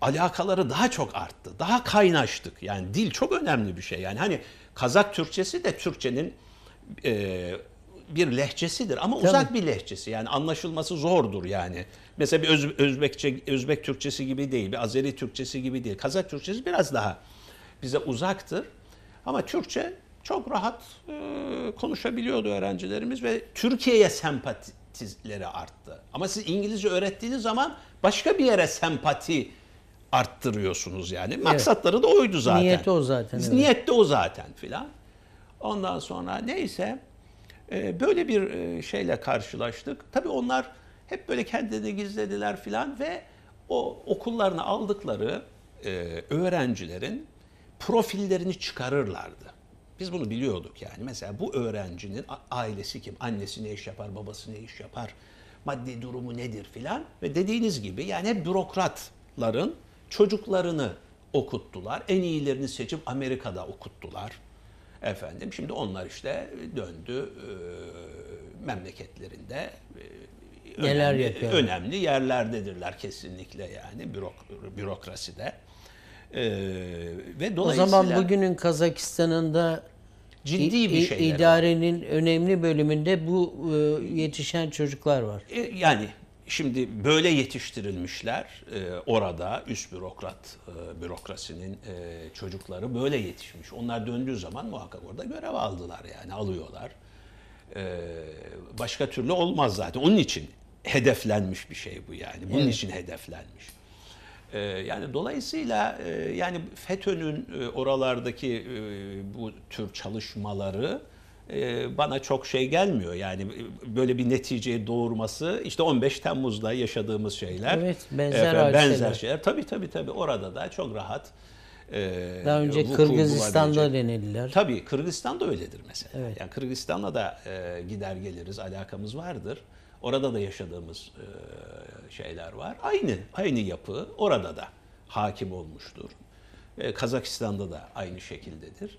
alakaları daha çok arttı. Daha kaynaştık. Yani dil çok önemli bir şey. Yani hani Kazak Türkçesi de Türkçenin e, bir lehçesidir ama Tabii. uzak bir lehçesi. Yani anlaşılması zordur yani. Mesela bir Öz, Özbekçe, Özbek Türkçesi gibi değil, bir Azeri Türkçesi gibi değil. Kazak Türkçesi biraz daha bize uzaktır. Ama Türkçe çok rahat e, konuşabiliyordu öğrencilerimiz ve Türkiye'ye sempatileri arttı. Ama siz İngilizce öğrettiğiniz zaman başka bir yere sempati arttırıyorsunuz yani. Maksatları evet. da oydu zaten. Niyeti o zaten. Evet. Niyette o zaten filan. Ondan sonra neyse e, böyle bir e, şeyle karşılaştık. Tabii onlar hep böyle kendini gizlediler filan ve o okullarını aldıkları e, öğrencilerin profillerini çıkarırlardı. Biz bunu biliyorduk yani. Mesela bu öğrencinin ailesi kim? Annesi ne iş yapar? Babası ne iş yapar? Maddi durumu nedir filan? Ve dediğiniz gibi yani hep bürokratların Çocuklarını okuttular. En iyilerini seçip Amerika'da okuttular. Efendim şimdi onlar işte döndü e, memleketlerinde e, Neler önemli, önemli yerlerdedirler kesinlikle yani bürok, bürokraside. E, ve dolayısıyla O zaman bugünün Kazakistan'ında ciddi bir şey. İdarenin var. önemli bölümünde bu e, yetişen çocuklar var. E, yani Şimdi böyle yetiştirilmişler e, orada üst bürokrat e, bürokrasinin e, çocukları böyle yetişmiş. Onlar döndüğü zaman muhakkak orada görev aldılar yani alıyorlar. E, başka türlü olmaz zaten. Onun için hedeflenmiş bir şey bu yani. Bunun evet. için hedeflenmiş. E, yani dolayısıyla e, yani FETÖ'nün e, oralardaki e, bu tür çalışmaları ee, bana çok şey gelmiyor. Yani böyle bir neticeyi doğurması işte 15 Temmuz'da yaşadığımız şeyler. Evet benzer Efendim, benzer şeyler. Tabii tabii tabii orada da çok rahat e, daha önce Kırgızistan'da denildiler. Tabii Kırgızistan da öyledir mesela. Evet. Yani Kırgızistan'la da e, gider geliriz, alakamız vardır. Orada da yaşadığımız e, şeyler var. Aynı aynı yapı orada da hakim olmuştur. Kazakistan'da da aynı şekildedir.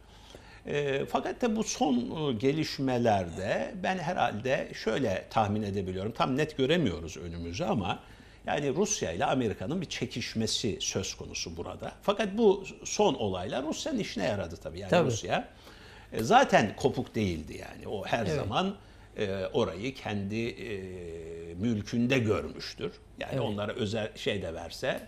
E, fakat de bu son e, gelişmelerde ben herhalde şöyle tahmin edebiliyorum. Tam net göremiyoruz önümüzü ama yani Rusya ile Amerika'nın bir çekişmesi söz konusu burada. Fakat bu son olaylar Rusya'nın işine yaradı tabii. Yani tabii. Rusya e, zaten kopuk değildi yani. O her evet. zaman e, orayı kendi e, mülkünde görmüştür. Yani evet. onlara özel şey de verse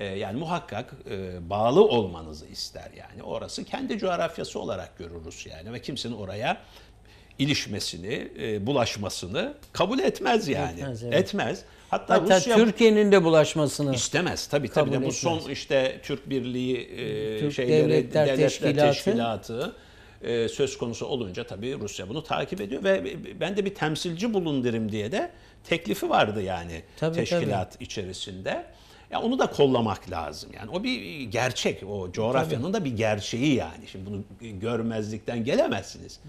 ee, yani muhakkak e, bağlı olmanızı ister yani. Orası kendi coğrafyası olarak görürüz yani ve kimsenin oraya ilişmesini, e, bulaşmasını kabul etmez yani. Etmez. Evet. etmez. Hatta, Hatta Rusya Türkiye'nin de bulaşmasını istemez. Tabii tabii de bu son işte Türk Birliği e, Türk şeyleri Devletler, Devletler Teşkilatı, Teşkilatı söz konusu olunca tabii Rusya bunu takip ediyor ve ben de bir temsilci bulundurum diye de teklifi vardı yani tabii, teşkilat tabii. içerisinde. Ya onu da kollamak lazım yani. O bir gerçek. O coğrafyanın Tabii. da bir gerçeği yani. Şimdi bunu görmezlikten gelemezsiniz.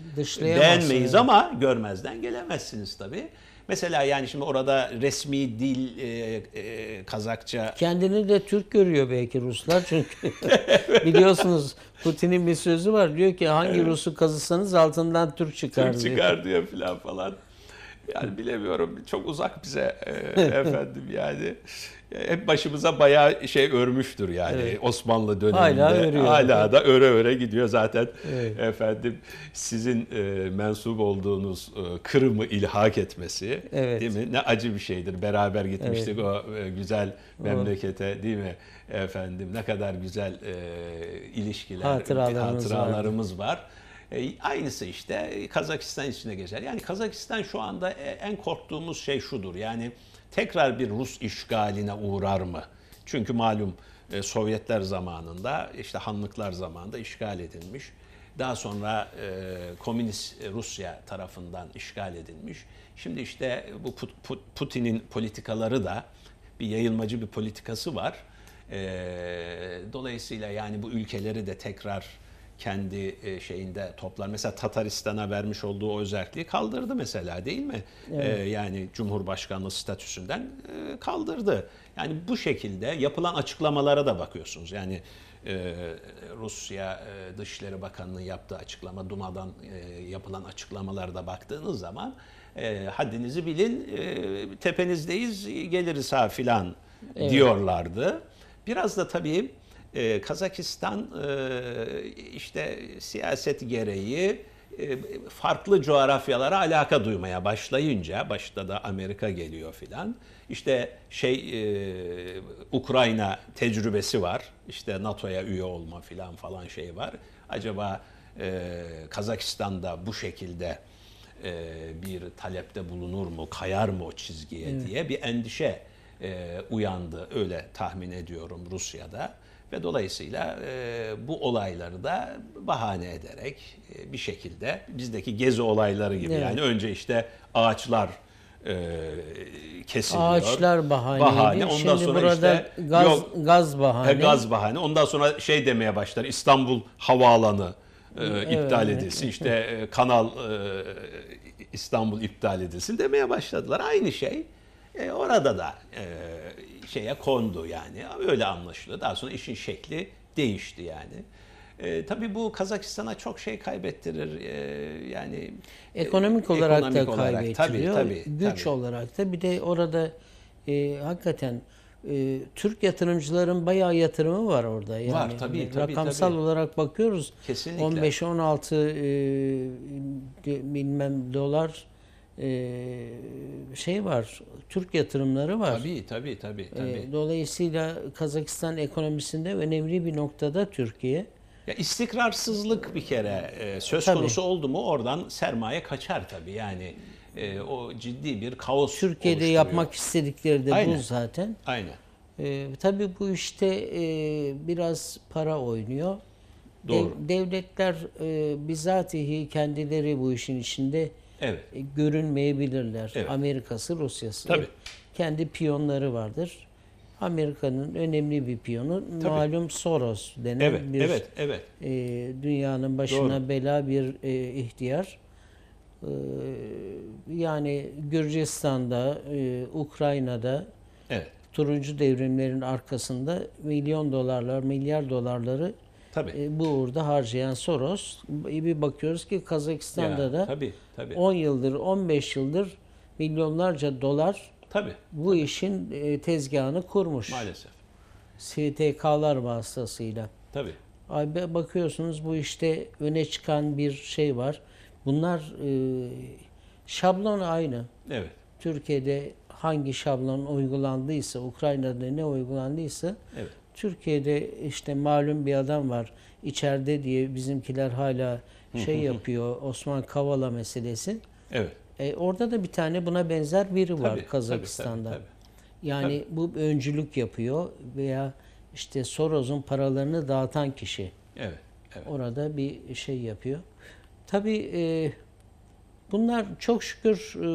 Beğenmeyiz yani. ama görmezden gelemezsiniz tabii. Mesela yani şimdi orada resmi dil e, e, Kazakça. Kendini de Türk görüyor belki Ruslar çünkü <laughs> <laughs> biliyorsunuz Putin'in bir sözü var diyor ki hangi Rus'u kazısanız altından Türk çıkar Türk diyor. çıkar diyor filan falan. Yani bilemiyorum çok uzak bize e, <laughs> efendim yani hep başımıza bayağı şey örmüştür yani evet. Osmanlı döneminde. Hala örüyor. Hala da öre öre gidiyor zaten. Evet. Efendim sizin e, mensup olduğunuz e, Kırım'ı ilhak etmesi evet. değil mi? Ne acı bir şeydir. Beraber gitmiştik evet. o e, güzel memlekete değil mi? Efendim ne kadar güzel e, ilişkiler, hatıralarımız, hatıralarımız var. var. E, aynısı işte Kazakistan içine geçer. Yani Kazakistan şu anda e, en korktuğumuz şey şudur. Yani tekrar bir Rus işgaline uğrar mı? Çünkü malum e, Sovyetler zamanında, işte Hanlıklar zamanında işgal edilmiş. Daha sonra e, komünist Rusya tarafından işgal edilmiş. Şimdi işte bu Putin'in politikaları da bir yayılmacı bir politikası var. E, dolayısıyla yani bu ülkeleri de tekrar kendi e, şeyinde toplar. Mesela Tataristan'a vermiş olduğu o özelliği kaldırdı mesela değil mi? E, evet. yani Cumhurbaşkanlığı statüsünden e, kaldırdı. Yani bu şekilde yapılan açıklamalara da bakıyorsunuz. Yani Rusya Dışişleri Bakanlığı yaptığı açıklama, Duma'dan e, yapılan açıklamalarda baktığınız zaman e, haddinizi bilin, tepenizdeyiz, geliriz ha filan evet. diyorlardı. Biraz da tabii e, Kazakistan e, işte siyaset gereği e, farklı coğrafyalara alaka duymaya başlayınca başta da Amerika geliyor filan. işte şey e, Ukrayna tecrübesi var. işte NATO'ya üye olma filan falan şey var. Acaba e, Kazakistan'da bu şekilde e, bir talepte bulunur mu, kayar mı o çizgiye evet. diye bir endişe e, uyandı. Öyle tahmin ediyorum Rusya'da. Ve dolayısıyla e, bu olayları da bahane ederek e, bir şekilde bizdeki gezi olayları gibi evet. yani önce işte ağaçlar e, kesiliyor. Ağaçlar bahane. bahane. Ondan Şimdi sonra işte gaz, yok, gaz bahane. gaz bahane. Ondan sonra şey demeye başlar İstanbul havaalanı e, evet. iptal edilsin. işte e, kanal e, İstanbul iptal edilsin demeye başladılar. Aynı şey. E, orada da e, şeye kondu yani. Öyle anlaşılıyor. Daha sonra işin şekli değişti yani. E, tabii bu Kazakistan'a çok şey kaybettirir. E, yani e, ekonomik olarak ekonomik da olarak, kaybettiriyor. Tabii, tabii, Güç tabii. olarak da bir de orada e, hakikaten e, Türk yatırımcıların bayağı yatırımı var orada. Yani var tabii, tabii Rakamsal tabii. olarak bakıyoruz. Kesinlikle. 15-16 e, bilmem dolar şey var, Türk yatırımları var. Tabii tabii tabii. tabii. dolayısıyla Kazakistan ekonomisinde önemli bir noktada Türkiye. Ya istikrarsızlık bir kere söz tabii. konusu oldu mu oradan sermaye kaçar tabii yani o ciddi bir kaos Türkiye'de yapmak istedikleri de Aynen. bu zaten. Aynen. E, tabii bu işte e, biraz para oynuyor. Doğru. Dev, devletler e, bizatihi kendileri bu işin içinde Evet. E, görünmeyebilirler. Evet. Amerikası, Rusyası. Tabii. Kendi piyonları vardır. Amerika'nın önemli bir piyonu Tabii. malum Soros denen evet, bir evet, evet. E, dünyanın başına Doğru. bela bir e, ihtiyar. E, yani Gürcistan'da, e, Ukrayna'da evet. turuncu devrimlerin arkasında milyon dolarlar, milyar dolarları Tabii. E, bu uğurda harcayan Soros e, bir bakıyoruz ki Kazakistan'da ya, da tabii, tabii. 10 yıldır 15 yıldır milyonlarca dolar tabii, bu tabii. işin e, tezgahını kurmuş. Maalesef. STK'lar vasıtasıyla. Tabii. Abi bakıyorsunuz bu işte öne çıkan bir şey var. Bunlar e, şablon aynı. Evet. Türkiye'de hangi şablon uygulandıysa, Ukrayna'da ne uygulandıysa evet. Türkiye'de işte malum bir adam var içeride diye bizimkiler hala şey yapıyor Osman Kavala meselesi. Evet. E, orada da bir tane buna benzer biri var tabii, Kazakistan'da. Tabii, tabii, Yani tabii. bu öncülük yapıyor veya işte Soros'un paralarını dağıtan kişi. Evet. evet. Orada bir şey yapıyor. Tabii e, bunlar çok şükür e,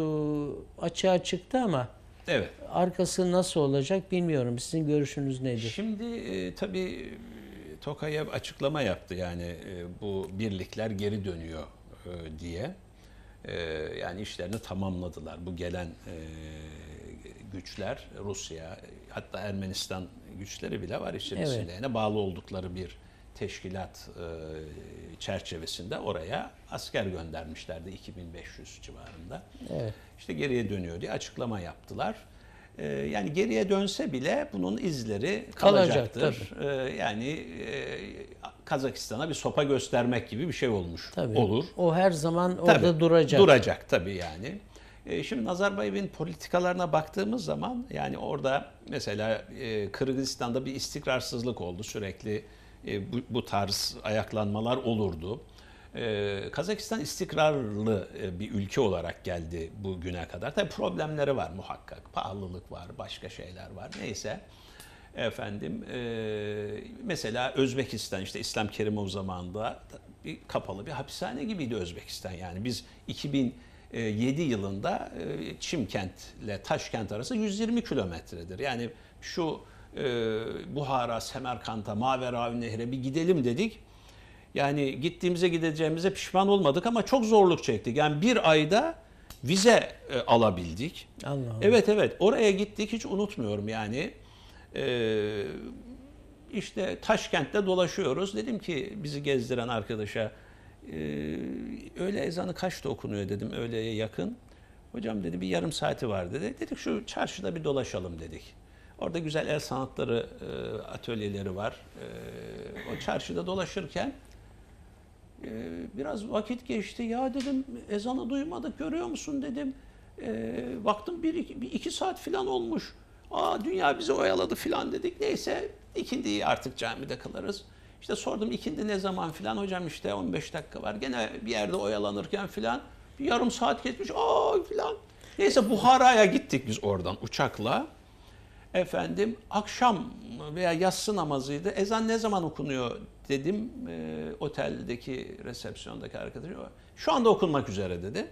açığa çıktı ama Evet. Arkası nasıl olacak bilmiyorum. Sizin görüşünüz nedir? Şimdi e, tabii e, Tokay'a açıklama yaptı yani e, bu birlikler geri dönüyor diye. yani işlerini tamamladılar. Bu gelen güçler Rusya hatta Ermenistan güçleri bile var işin evet. bağlı oldukları bir teşkilat e, çerçevesinde oraya asker göndermişlerdi 2500 civarında. Evet. İşte geriye dönüyor diye açıklama yaptılar. E, yani geriye dönse bile bunun izleri kalacaktır. Kalacak, e, yani Kazakistan'a bir sopa göstermek gibi bir şey olmuş tabii. olur. O her zaman orada tabii, duracak. Duracak tabii yani. Şimdi Nazarbayev'in politikalarına baktığımız zaman yani orada mesela Kırgızistan'da bir istikrarsızlık oldu. Sürekli e, bu, bu tarz ayaklanmalar olurdu. Ee, Kazakistan istikrarlı e, bir ülke olarak geldi bugüne kadar. Tabii problemleri var muhakkak. Pahalılık var, başka şeyler var. Neyse. Efendim, e, mesela Özbekistan işte İslam Kerimov zamanında bir kapalı bir hapishane gibiydi Özbekistan. Yani biz 2007 yılında e, Çimkent ile Taşkent arası 120 kilometredir. Yani şu ee, Buhara, Semerkant'a, Maveravi Nehre bir gidelim dedik. Yani gittiğimize gideceğimize pişman olmadık ama çok zorluk çektik. Yani bir ayda vize e, alabildik. Allah Allah. Evet evet oraya gittik hiç unutmuyorum yani. Ee, işte Taşkent'te dolaşıyoruz. Dedim ki bizi gezdiren arkadaşa e, öğle ezanı kaçta okunuyor dedim öğleye yakın. Hocam dedi bir yarım saati var dedi. Dedik şu çarşıda bir dolaşalım dedik. Orada güzel el sanatları e, atölyeleri var. E, o çarşıda dolaşırken e, biraz vakit geçti. Ya dedim ezanı duymadık görüyor musun dedim. E, baktım bir iki, bir iki saat falan olmuş. Aa dünya bizi oyaladı filan dedik. Neyse ikindiyi artık camide kalırız. İşte sordum ikindi ne zaman filan. Hocam işte 15 dakika var. Gene bir yerde oyalanırken filan. Bir yarım saat geçmiş. Aa filan. Neyse Buhara'ya gittik biz oradan uçakla efendim akşam veya yatsı namazıydı. Ezan ne zaman okunuyor dedim e, oteldeki resepsiyondaki arkadaşım. Şu anda okunmak üzere dedi.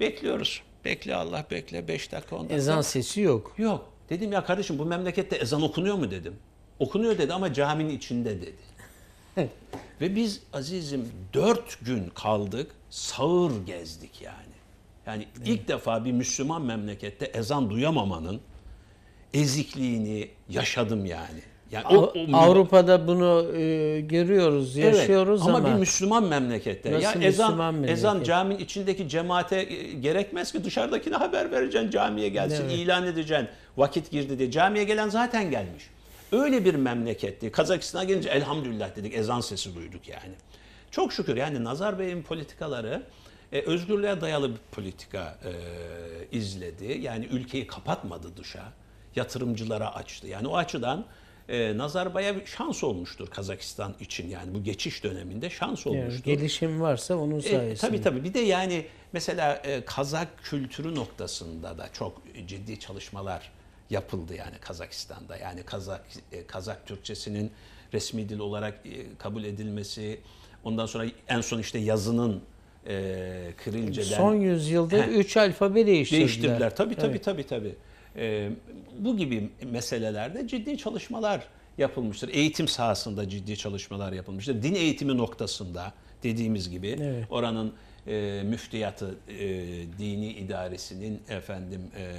Bekliyoruz. Bekle Allah bekle 5 dakika 10 dakika. Ezan sesi yok. Yok. Dedim ya kardeşim bu memlekette ezan okunuyor mu dedim. Okunuyor dedi ama caminin içinde dedi. Ve biz azizim dört gün kaldık sağır gezdik yani. Yani ilk defa bir Müslüman memlekette ezan duyamamanın ezikliğini yaşadım yani. Yani o, Avrupa'da bunu e, görüyoruz, evet, yaşıyoruz ama, ama bir Müslüman memlekette. Nasıl ya ezan Müslüman memleket? ezan caminin içindeki cemaate e, gerekmez ki dışarıdakine haber vereceksin, camiye gelsin, evet. ilan edeceksin. Vakit girdi diye camiye gelen zaten gelmiş. Öyle bir memleketti. Kazakistan'a gelince elhamdülillah dedik, ezan sesi duyduk yani. Çok şükür yani Nazar Bey'in politikaları e, özgürlüğe dayalı bir politika e, izledi. Yani ülkeyi kapatmadı dışa yatırımcılara açtı. Yani o açıdan e, Nazarbay'a şans olmuştur Kazakistan için. Yani bu geçiş döneminde şans olmuştur. Yani gelişim varsa onun e, sayesinde. E, tabii tabii. Bir de yani mesela e, Kazak kültürü noktasında da çok ciddi çalışmalar yapıldı yani Kazakistan'da. Yani Kazak e, Kazak Türkçesinin resmi dil olarak e, kabul edilmesi, ondan sonra en son işte yazının e, Krilce'den... Son yüzyılda He, üç alfabe değiştirdiler. Değiştirdiler. Tabii tabii evet. tabii tabii. E, bu gibi meselelerde ciddi çalışmalar yapılmıştır. Eğitim sahasında ciddi çalışmalar yapılmıştır. Din eğitimi noktasında dediğimiz gibi evet. oranın e, müftiyatı e, dini idaresinin efendim e,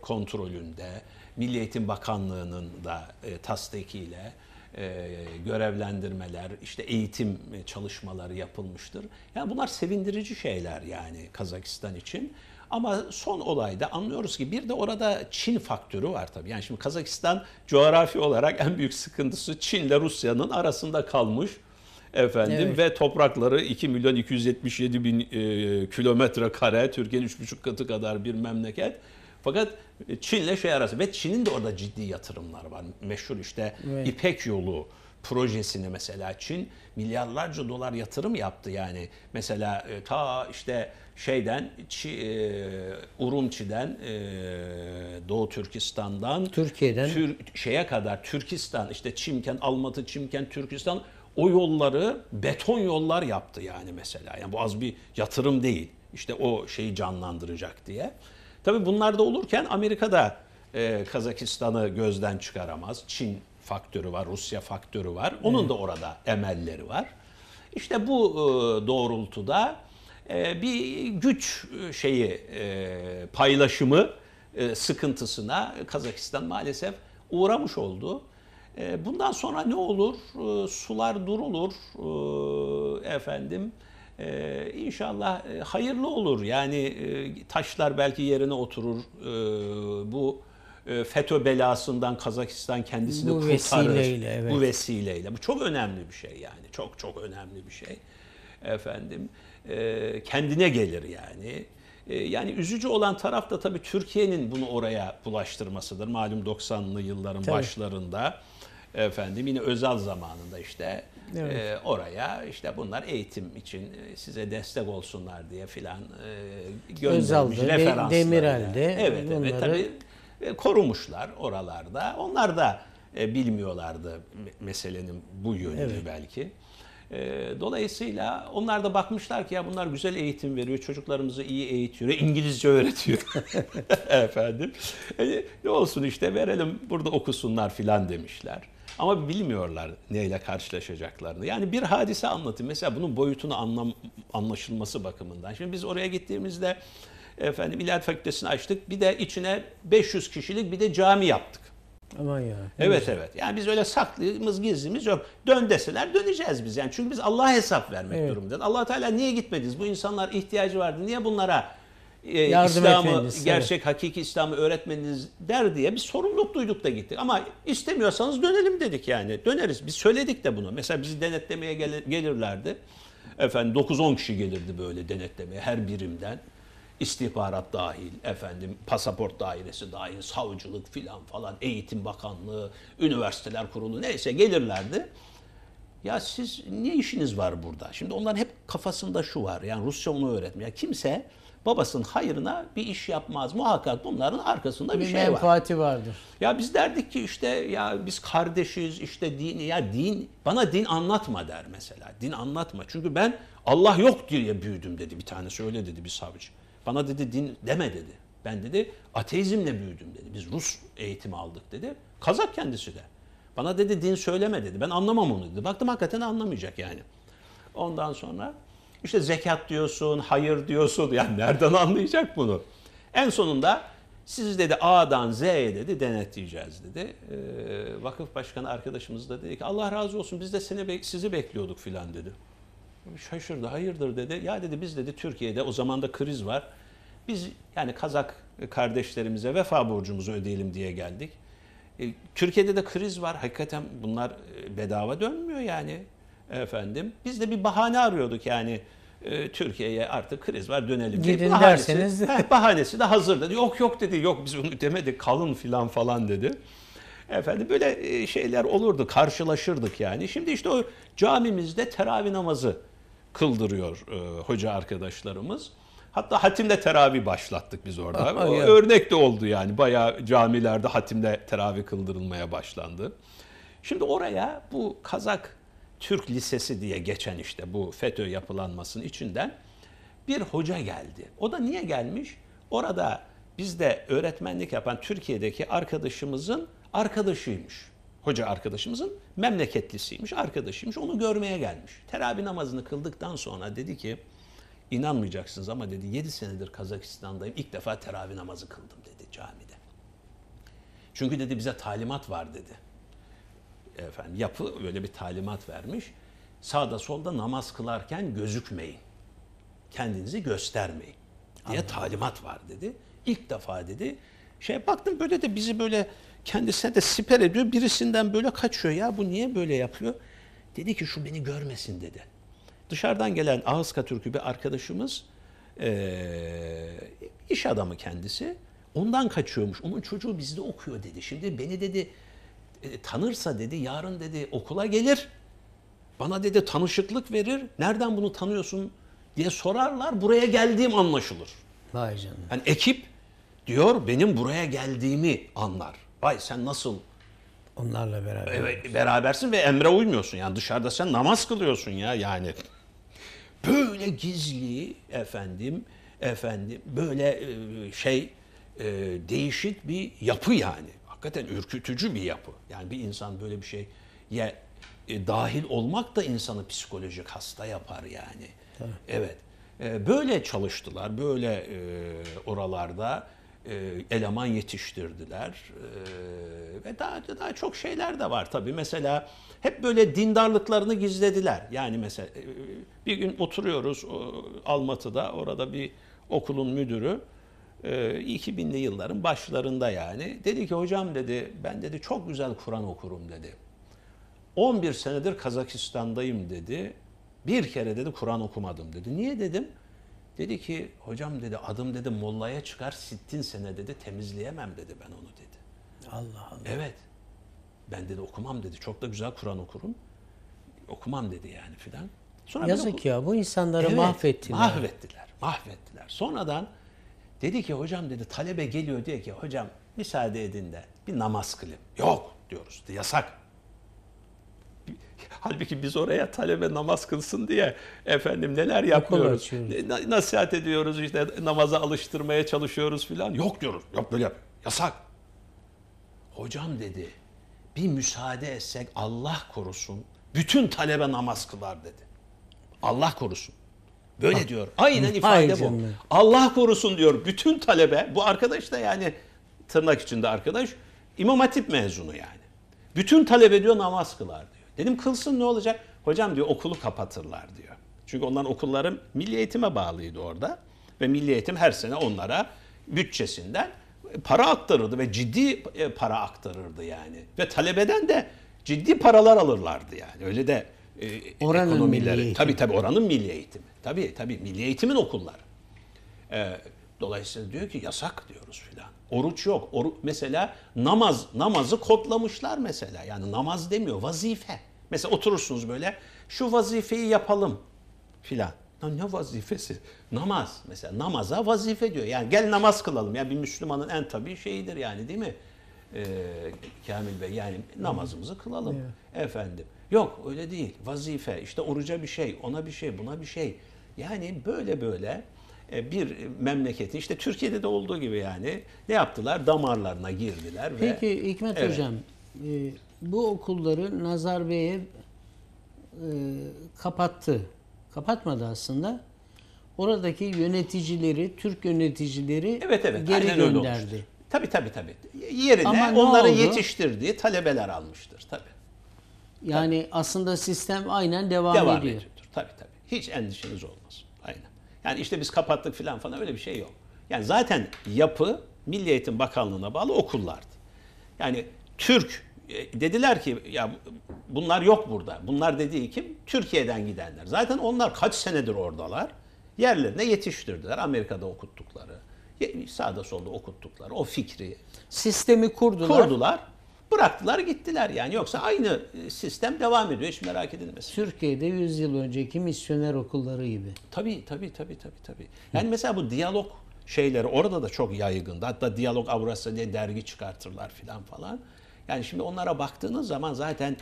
kontrolünde Milli Eğitim Bakanlığı'nın da e, tasdikiyle e, görevlendirmeler, işte eğitim çalışmaları yapılmıştır. Yani bunlar sevindirici şeyler yani Kazakistan için. Ama son olayda anlıyoruz ki bir de orada Çin faktörü var tabii. Yani şimdi Kazakistan coğrafi olarak en büyük sıkıntısı Çin ile Rusya'nın arasında kalmış efendim evet. ve toprakları 2 milyon 277 bin e, kilometre kare Türkiye'nin 3,5 katı kadar bir memleket. Fakat e, Çin'le şey arası ve Çin'in de orada ciddi yatırımlar var. Meşhur işte evet. İpek yolu projesini mesela Çin milyarlarca dolar yatırım yaptı yani. Mesela e, ta işte şeyden Çi, e, Urumçi'den Doğu Türkistan'dan Türkiye'den tür, şeye kadar Türkistan işte Çimken, Almatı, Çimken, Türkistan o yolları beton yollar yaptı yani mesela. Yani bu az bir yatırım değil. İşte o şeyi canlandıracak diye. Tabi bunlar da olurken Amerika da e, Kazakistan'ı gözden çıkaramaz. Çin faktörü var, Rusya faktörü var. Onun da orada emelleri var. İşte bu e, doğrultuda e, bir güç e, şeyi e, paylaşımı e, sıkıntısına Kazakistan maalesef uğramış oldu. E, bundan sonra ne olur? E, sular durulur e, efendim. Ee, inşallah e, hayırlı olur. Yani e, taşlar belki yerine oturur. E, bu e, FETÖ belasından Kazakistan kendisini bu kurtarır. Vesileyle, evet. Bu vesileyle. Bu çok önemli bir şey yani. Çok çok önemli bir şey. Efendim e, kendine gelir yani. E, yani üzücü olan taraf da tabii Türkiye'nin bunu oraya bulaştırmasıdır. Malum 90'lı yılların tabii. başlarında efendim yine özel zamanında işte Evet. E, oraya işte bunlar eğitim için e, size destek olsunlar diye filan e, göndermiş Özal'da, Demirel'de. Evet bunları... evet tabii korumuşlar oralarda. Onlar da e, bilmiyorlardı meselenin bu yönünü evet. belki. E, dolayısıyla onlar da bakmışlar ki ya bunlar güzel eğitim veriyor, çocuklarımızı iyi eğitiyor, e, İngilizce öğretiyor <laughs> efendim. E, ne olsun işte verelim burada okusunlar filan demişler. Ama bilmiyorlar neyle karşılaşacaklarını. Yani bir hadise anlatı mesela bunun boyutunu anlam, anlaşılması bakımından. Şimdi biz oraya gittiğimizde efendim İlahiyat Fakültesini açtık. Bir de içine 500 kişilik bir de cami yaptık. Aman ya. Evet evet. Yani biz öyle saklımız gizlimiz yok. Dön deseler döneceğiz biz. Yani çünkü biz Allah'a hesap vermek evet. durumundayız. Allah Teala niye gitmediniz? Bu insanlar ihtiyacı vardı. Niye bunlara e, Yardım İslam'ı, efendisi, gerçek evet. hakiki İslam'ı öğretmeniz der diye bir sorumluluk duyduk da gittik. Ama istemiyorsanız dönelim dedik yani. Döneriz. Biz söyledik de bunu. Mesela bizi denetlemeye gel- gelirlerdi. Efendim 9-10 kişi gelirdi böyle denetlemeye her birimden. İstihbarat dahil, efendim pasaport dairesi dahil, savcılık filan falan, eğitim bakanlığı, üniversiteler kurulu neyse gelirlerdi. Ya siz ne işiniz var burada? Şimdi onların hep kafasında şu var. Yani Rusya onu öğretmiyor. Kimse babasının hayırına bir iş yapmaz. Muhakkak bunların arkasında bir, bir şey var. menfaati vardır. Ya biz derdik ki işte ya biz kardeşiz işte din ya din bana din anlatma der mesela. Din anlatma. Çünkü ben Allah yok diye büyüdüm dedi bir tanesi öyle dedi bir savcı. Bana dedi din deme dedi. Ben dedi ateizmle büyüdüm dedi. Biz Rus eğitimi aldık dedi. Kazak kendisi de. Bana dedi din söyleme dedi. Ben anlamam onu dedi. Baktım hakikaten anlamayacak yani. Ondan sonra işte zekat diyorsun, hayır diyorsun. Yani nereden anlayacak bunu? En sonunda siz dedi A'dan Z'ye dedi denetleyeceğiz dedi. Ee, vakıf başkanı arkadaşımız da dedi ki Allah razı olsun biz de seni sizi bekliyorduk filan dedi. Şaşırdı hayırdır dedi. Ya dedi biz dedi Türkiye'de o zaman da kriz var. Biz yani Kazak kardeşlerimize vefa borcumuzu ödeyelim diye geldik. Ee, Türkiye'de de kriz var. Hakikaten bunlar e, bedava dönmüyor yani efendim. Biz de bir bahane arıyorduk yani. E, Türkiye'ye artık kriz var dönelim. Gidin diye. bahanesi, derseniz. Heh, bahanesi de hazırdı. Yok yok dedi. Yok biz bunu demedik. Kalın filan falan dedi. Efendim böyle e, şeyler olurdu. Karşılaşırdık yani. Şimdi işte o camimizde teravih namazı kıldırıyor e, hoca arkadaşlarımız. Hatta hatimle teravih başlattık biz orada. Ah, o, Örnek de oldu yani. Bayağı camilerde hatimle teravih kıldırılmaya başlandı. Şimdi oraya bu Kazak Türk Lisesi diye geçen işte bu FETÖ yapılanmasının içinden bir hoca geldi. O da niye gelmiş? Orada bizde öğretmenlik yapan Türkiye'deki arkadaşımızın arkadaşıymış. Hoca arkadaşımızın memleketlisiymiş, arkadaşıymış. Onu görmeye gelmiş. Teravih namazını kıldıktan sonra dedi ki, inanmayacaksınız ama dedi 7 senedir Kazakistan'dayım. İlk defa teravih namazı kıldım dedi camide. Çünkü dedi bize talimat var dedi efendim yapı böyle bir talimat vermiş. Sağda solda namaz kılarken gözükmeyin. Kendinizi göstermeyin diye Anladım. talimat var dedi. İlk defa dedi şey baktım böyle de bizi böyle kendisine de siper ediyor. Birisinden böyle kaçıyor ya bu niye böyle yapıyor? Dedi ki şu beni görmesin dedi. Dışarıdan gelen Ahıska Türk'ü bir arkadaşımız e, iş adamı kendisi. Ondan kaçıyormuş. Onun çocuğu bizde okuyor dedi. Şimdi beni dedi e, tanırsa dedi yarın dedi okula gelir. Bana dedi tanışıklık verir. Nereden bunu tanıyorsun diye sorarlar. Buraya geldiğim anlaşılır. Vay canına. Yani ekip diyor benim buraya geldiğimi anlar. Vay sen nasıl onlarla beraber Evet berabersin ve emre uymuyorsun. Yani dışarıda sen namaz kılıyorsun ya yani. Böyle gizli efendim efendim böyle e, şey e, değişik bir yapı yani hakikaten ürkütücü bir yapı. Yani bir insan böyle bir şey ya e, dahil olmak da insanı psikolojik hasta yapar yani. Tabii. Evet. E, böyle çalıştılar. Böyle e, oralarda e, eleman yetiştirdiler. E, ve daha daha çok şeyler de var tabii. Mesela hep böyle dindarlıklarını gizlediler. Yani mesela e, bir gün oturuyoruz o, Almatı'da orada bir okulun müdürü 2000'li ee, yılların başlarında yani. Dedi ki hocam dedi ben dedi çok güzel Kur'an okurum dedi. 11 senedir Kazakistan'dayım dedi. Bir kere dedi Kur'an okumadım dedi. Niye dedim? Dedi ki hocam dedi adım dedi mollaya çıkar sittin sene dedi temizleyemem dedi ben onu dedi. Allah Allah. Evet. Ben dedi okumam dedi. Çok da güzel Kur'an okurum. Okumam dedi yani filan. Sonra Yazık ya bu insanları evet, mahvettiler. Mahvettiler. Mahvettiler. Sonradan Dedi ki hocam dedi talebe geliyor diyor ki hocam müsaade edin de bir namaz kılayım. Yok diyoruz yasak. <laughs> Halbuki biz oraya talebe namaz kılsın diye efendim neler yapıyoruz Nasihat ediyoruz işte namaza alıştırmaya çalışıyoruz filan. Yok diyoruz. Yok böyle yap. Yasak. Hocam dedi bir müsaade etsek Allah korusun bütün talebe namaz kılar dedi. Allah korusun. Böyle ha. Ah. diyor. Aynen ifade Aynen. bu. Allah korusun diyor bütün talebe. Bu arkadaş da yani tırnak içinde arkadaş İmam Hatip mezunu yani. Bütün talebe diyor namaz kılar diyor. Dedim kılsın ne olacak? Hocam diyor okulu kapatırlar diyor. Çünkü onların okulları milli eğitime bağlıydı orada. Ve milli eğitim her sene onlara bütçesinden para aktarırdı ve ciddi e, para aktarırdı yani. Ve talebeden de ciddi paralar alırlardı yani. Öyle de e, oranın ekonomileri. Milli tabii tabii oranın milli eğitimi. Tabii tabii milli eğitimin okulları. E, dolayısıyla diyor ki yasak diyoruz filan. Oruç yok. Oru, mesela namaz namazı kodlamışlar mesela. Yani namaz demiyor vazife. Mesela oturursunuz böyle şu vazifeyi yapalım filan. Ya ne vazifesi? Namaz. Mesela namaza vazife diyor. Yani gel namaz kılalım. Yani bir Müslümanın en tabii şeyidir yani değil mi? Ee, Kamil Bey yani namazımızı kılalım. Evet. Efendim Yok öyle değil. Vazife, işte oruca bir şey, ona bir şey, buna bir şey. Yani böyle böyle e, bir memleketi işte Türkiye'de de olduğu gibi yani ne yaptılar? Damarlarına girdiler. Peki ve, Hikmet evet. Hocam e, bu okulları Nazar Bey'e e, kapattı. Kapatmadı aslında. Oradaki yöneticileri, Türk yöneticileri evet, evet, geri gönderdi. Öyle olmuştur. tabii tabii tabii. Yerine Ama onları yetiştirdiği talebeler almıştır tabii. Yani tabii. aslında sistem aynen devam, devam ediyor. ediyordur. Tabii tabii. Hiç endişeniz olmaz. Aynen. Yani işte biz kapattık falan falan öyle bir şey yok. Yani zaten yapı Milli Eğitim Bakanlığı'na bağlı okullardı. Yani Türk e, dediler ki ya bunlar yok burada. Bunlar dediği kim? Türkiye'den gidenler. Zaten onlar kaç senedir oradalar. Yerlerine yetiştirdiler. Amerika'da okuttukları, sağda solda okuttukları o fikri. Sistemi kurdular. Kurdular. Bıraktılar gittiler yani yoksa aynı e, sistem devam ediyor hiç merak edilmesin. Türkiye'de 100 yıl önceki misyoner okulları gibi. Tabii tabii tabii tabii. tabii. Yani mesela bu diyalog şeyleri orada da çok yaygındı. Hatta Diyalog Avrasya diye dergi çıkartırlar filan falan. Yani şimdi onlara baktığınız zaman zaten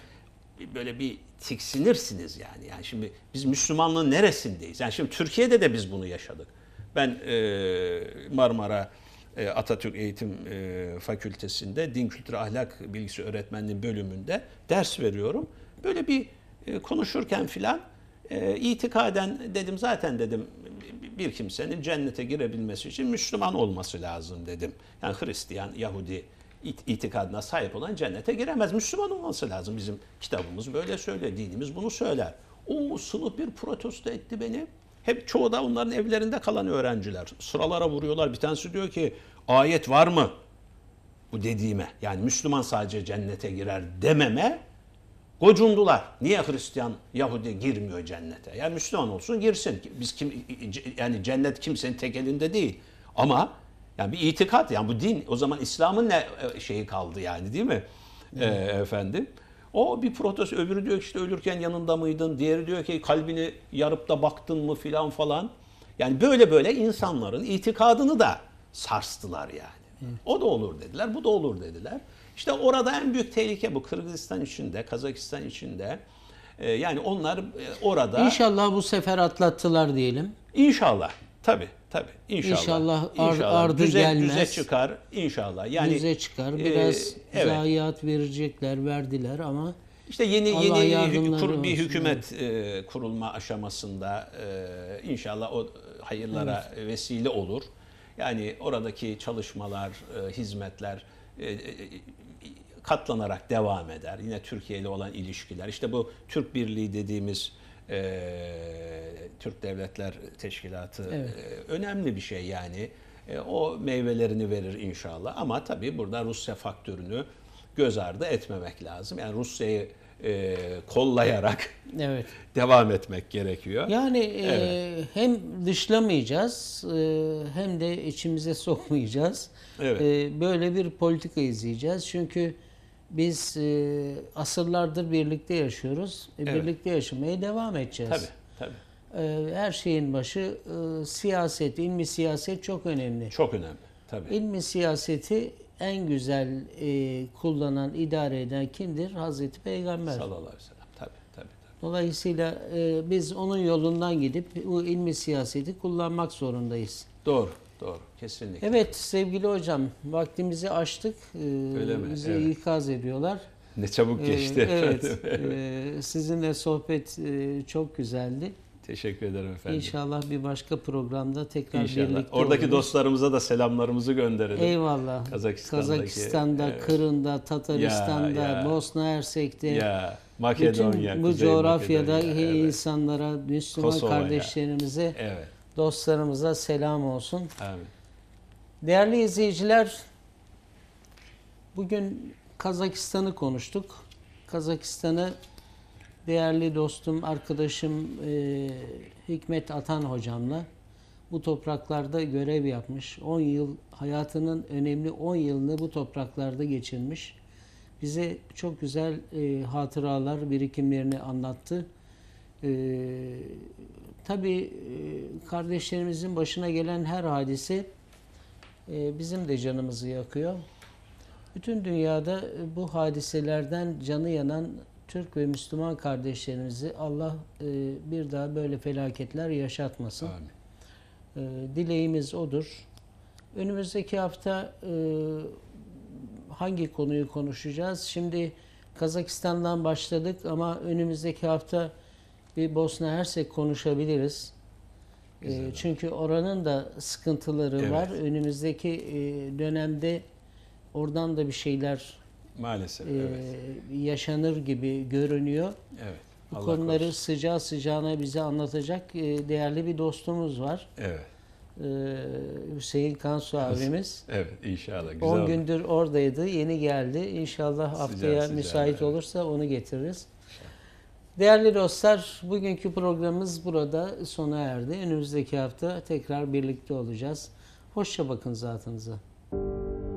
böyle bir tiksinirsiniz yani. Yani şimdi biz Müslümanlığın neresindeyiz? Yani şimdi Türkiye'de de biz bunu yaşadık. Ben e, Marmara e, Atatürk Eğitim e, Fakültesi'nde Din Kültürü Ahlak Bilgisi Öğretmenliği bölümünde ders veriyorum. Böyle bir e, konuşurken filan itikaden dedim zaten dedim bir kimsenin cennete girebilmesi için Müslüman olması lazım dedim. Yani Hristiyan, Yahudi itikadına sahip olan cennete giremez. Müslüman olması lazım. Bizim kitabımız böyle söyler dinimiz bunu söyler. O sınıf bir protesto etti benim. Hep çoğu da onların evlerinde kalan öğrenciler. Sıralara vuruyorlar. Bir tanesi diyor ki ayet var mı? Bu dediğime yani Müslüman sadece cennete girer dememe gocundular. Niye Hristiyan, Yahudi girmiyor cennete? Yani Müslüman olsun girsin. Biz kim yani cennet kimsenin tek elinde değil. Ama yani bir itikat yani bu din o zaman İslam'ın ne e, şeyi kaldı yani değil mi? Ee, efendim. O bir protos Öbürü diyor ki işte ölürken yanında mıydın? Diğeri diyor ki kalbini yarıp da baktın mı filan falan. Yani böyle böyle insanların itikadını da sarstılar yani. O da olur dediler, bu da olur dediler. İşte orada en büyük tehlike bu. Kırgızistan içinde, Kazakistan içinde. Ee, yani onlar e, orada... İnşallah bu sefer atlattılar diyelim. İnşallah. Tabi tabi inşallah. İnşallah, ar, inşallah. ardı düze, gelmez. Düze çıkar inşallah. Yani düze çıkar. Biraz e, evet. zayiat verecekler, verdiler ama işte yeni Allah yeni kur, bir hükümet e, kurulma aşamasında e, inşallah o hayırlara evet. vesile olur. Yani oradaki çalışmalar, e, hizmetler e, e, katlanarak devam eder. Yine Türkiye ile olan ilişkiler. İşte bu Türk Birliği dediğimiz ee, Türk Devletler Teşkilatı evet. E, önemli bir şey yani. E, o meyvelerini verir inşallah ama tabii burada Rusya faktörünü göz ardı etmemek lazım. Yani Rusya'yı e, kollayarak evet. <laughs> devam etmek gerekiyor. Yani e, evet. e, hem dışlamayacağız e, hem de içimize <laughs> sokmayacağız. Evet. E, böyle bir politika izleyeceğiz. Çünkü biz e, asırlardır birlikte yaşıyoruz. E, evet. Birlikte yaşamaya devam edeceğiz. Tabii, tabii. E, her şeyin başı e, siyaset, ilmi siyaset çok önemli. Çok önemli, tabii. İlmi siyaseti en güzel e, kullanan, idare eden kimdir? Hazreti Peygamber. Sallallahu aleyhi ve sellem. Tabii, tabii, Dolayısıyla e, biz onun yolundan gidip bu ilmi siyaseti kullanmak zorundayız. Doğru. Doğru. Kesinlikle. Evet sevgili hocam vaktimizi açtık. Ee, Öyle mi? Bizi evet. ikaz ediyorlar. Ne çabuk ee, geçti. Ee, evet. <laughs> evet. sizinle sohbet e, çok güzeldi. Teşekkür ederim efendim. İnşallah bir başka programda tekrar İnşallah. birlikte Oradaki oluruz. dostlarımıza da selamlarımızı gönderelim. Eyvallah. Kazakistan'daki, Kazakistan'da, evet. Kırım'da, Tataristan'da, ya, ya. Bosna Hersek'te. Ya. Makedonya, Bütün bu coğrafyada Makedonya, insanlara, Müslüman Kosova'ya. kardeşlerimize evet Dostlarımıza selam olsun. Amin. Değerli izleyiciler, bugün Kazakistan'ı konuştuk. Kazakistan'ı değerli dostum, arkadaşım e, Hikmet Atan hocamla bu topraklarda görev yapmış. 10 yıl hayatının önemli 10 yılını bu topraklarda geçirmiş. Bize çok güzel e, hatıralar, birikimlerini anlattı. Ee, tabii e, kardeşlerimizin başına gelen her hadise e, bizim de canımızı yakıyor. Bütün dünyada e, bu hadiselerden canı yanan Türk ve Müslüman kardeşlerimizi Allah e, bir daha böyle felaketler yaşatmasın. Amin. E, dileğimiz odur. Önümüzdeki hafta e, hangi konuyu konuşacağız? Şimdi Kazakistan'dan başladık ama önümüzdeki hafta bir Bosna Hersek konuşabiliriz. E, çünkü oranın da sıkıntıları evet. var. Önümüzdeki e, dönemde oradan da bir şeyler maalesef e, evet. yaşanır gibi görünüyor. Evet. Bu Allah konuları korusun. sıcağı sıcağına bize anlatacak e, değerli bir dostumuz var. Evet. E, Hüseyin Kansu abimiz. Evet inşallah. Güzel 10 gündür oradaydı. Yeni geldi. İnşallah haftaya sıcağı, müsait sıcağı, olursa onu getiririz. Değerli dostlar, bugünkü programımız burada sona erdi. Önümüzdeki hafta tekrar birlikte olacağız. Hoşça bakın zatınıza.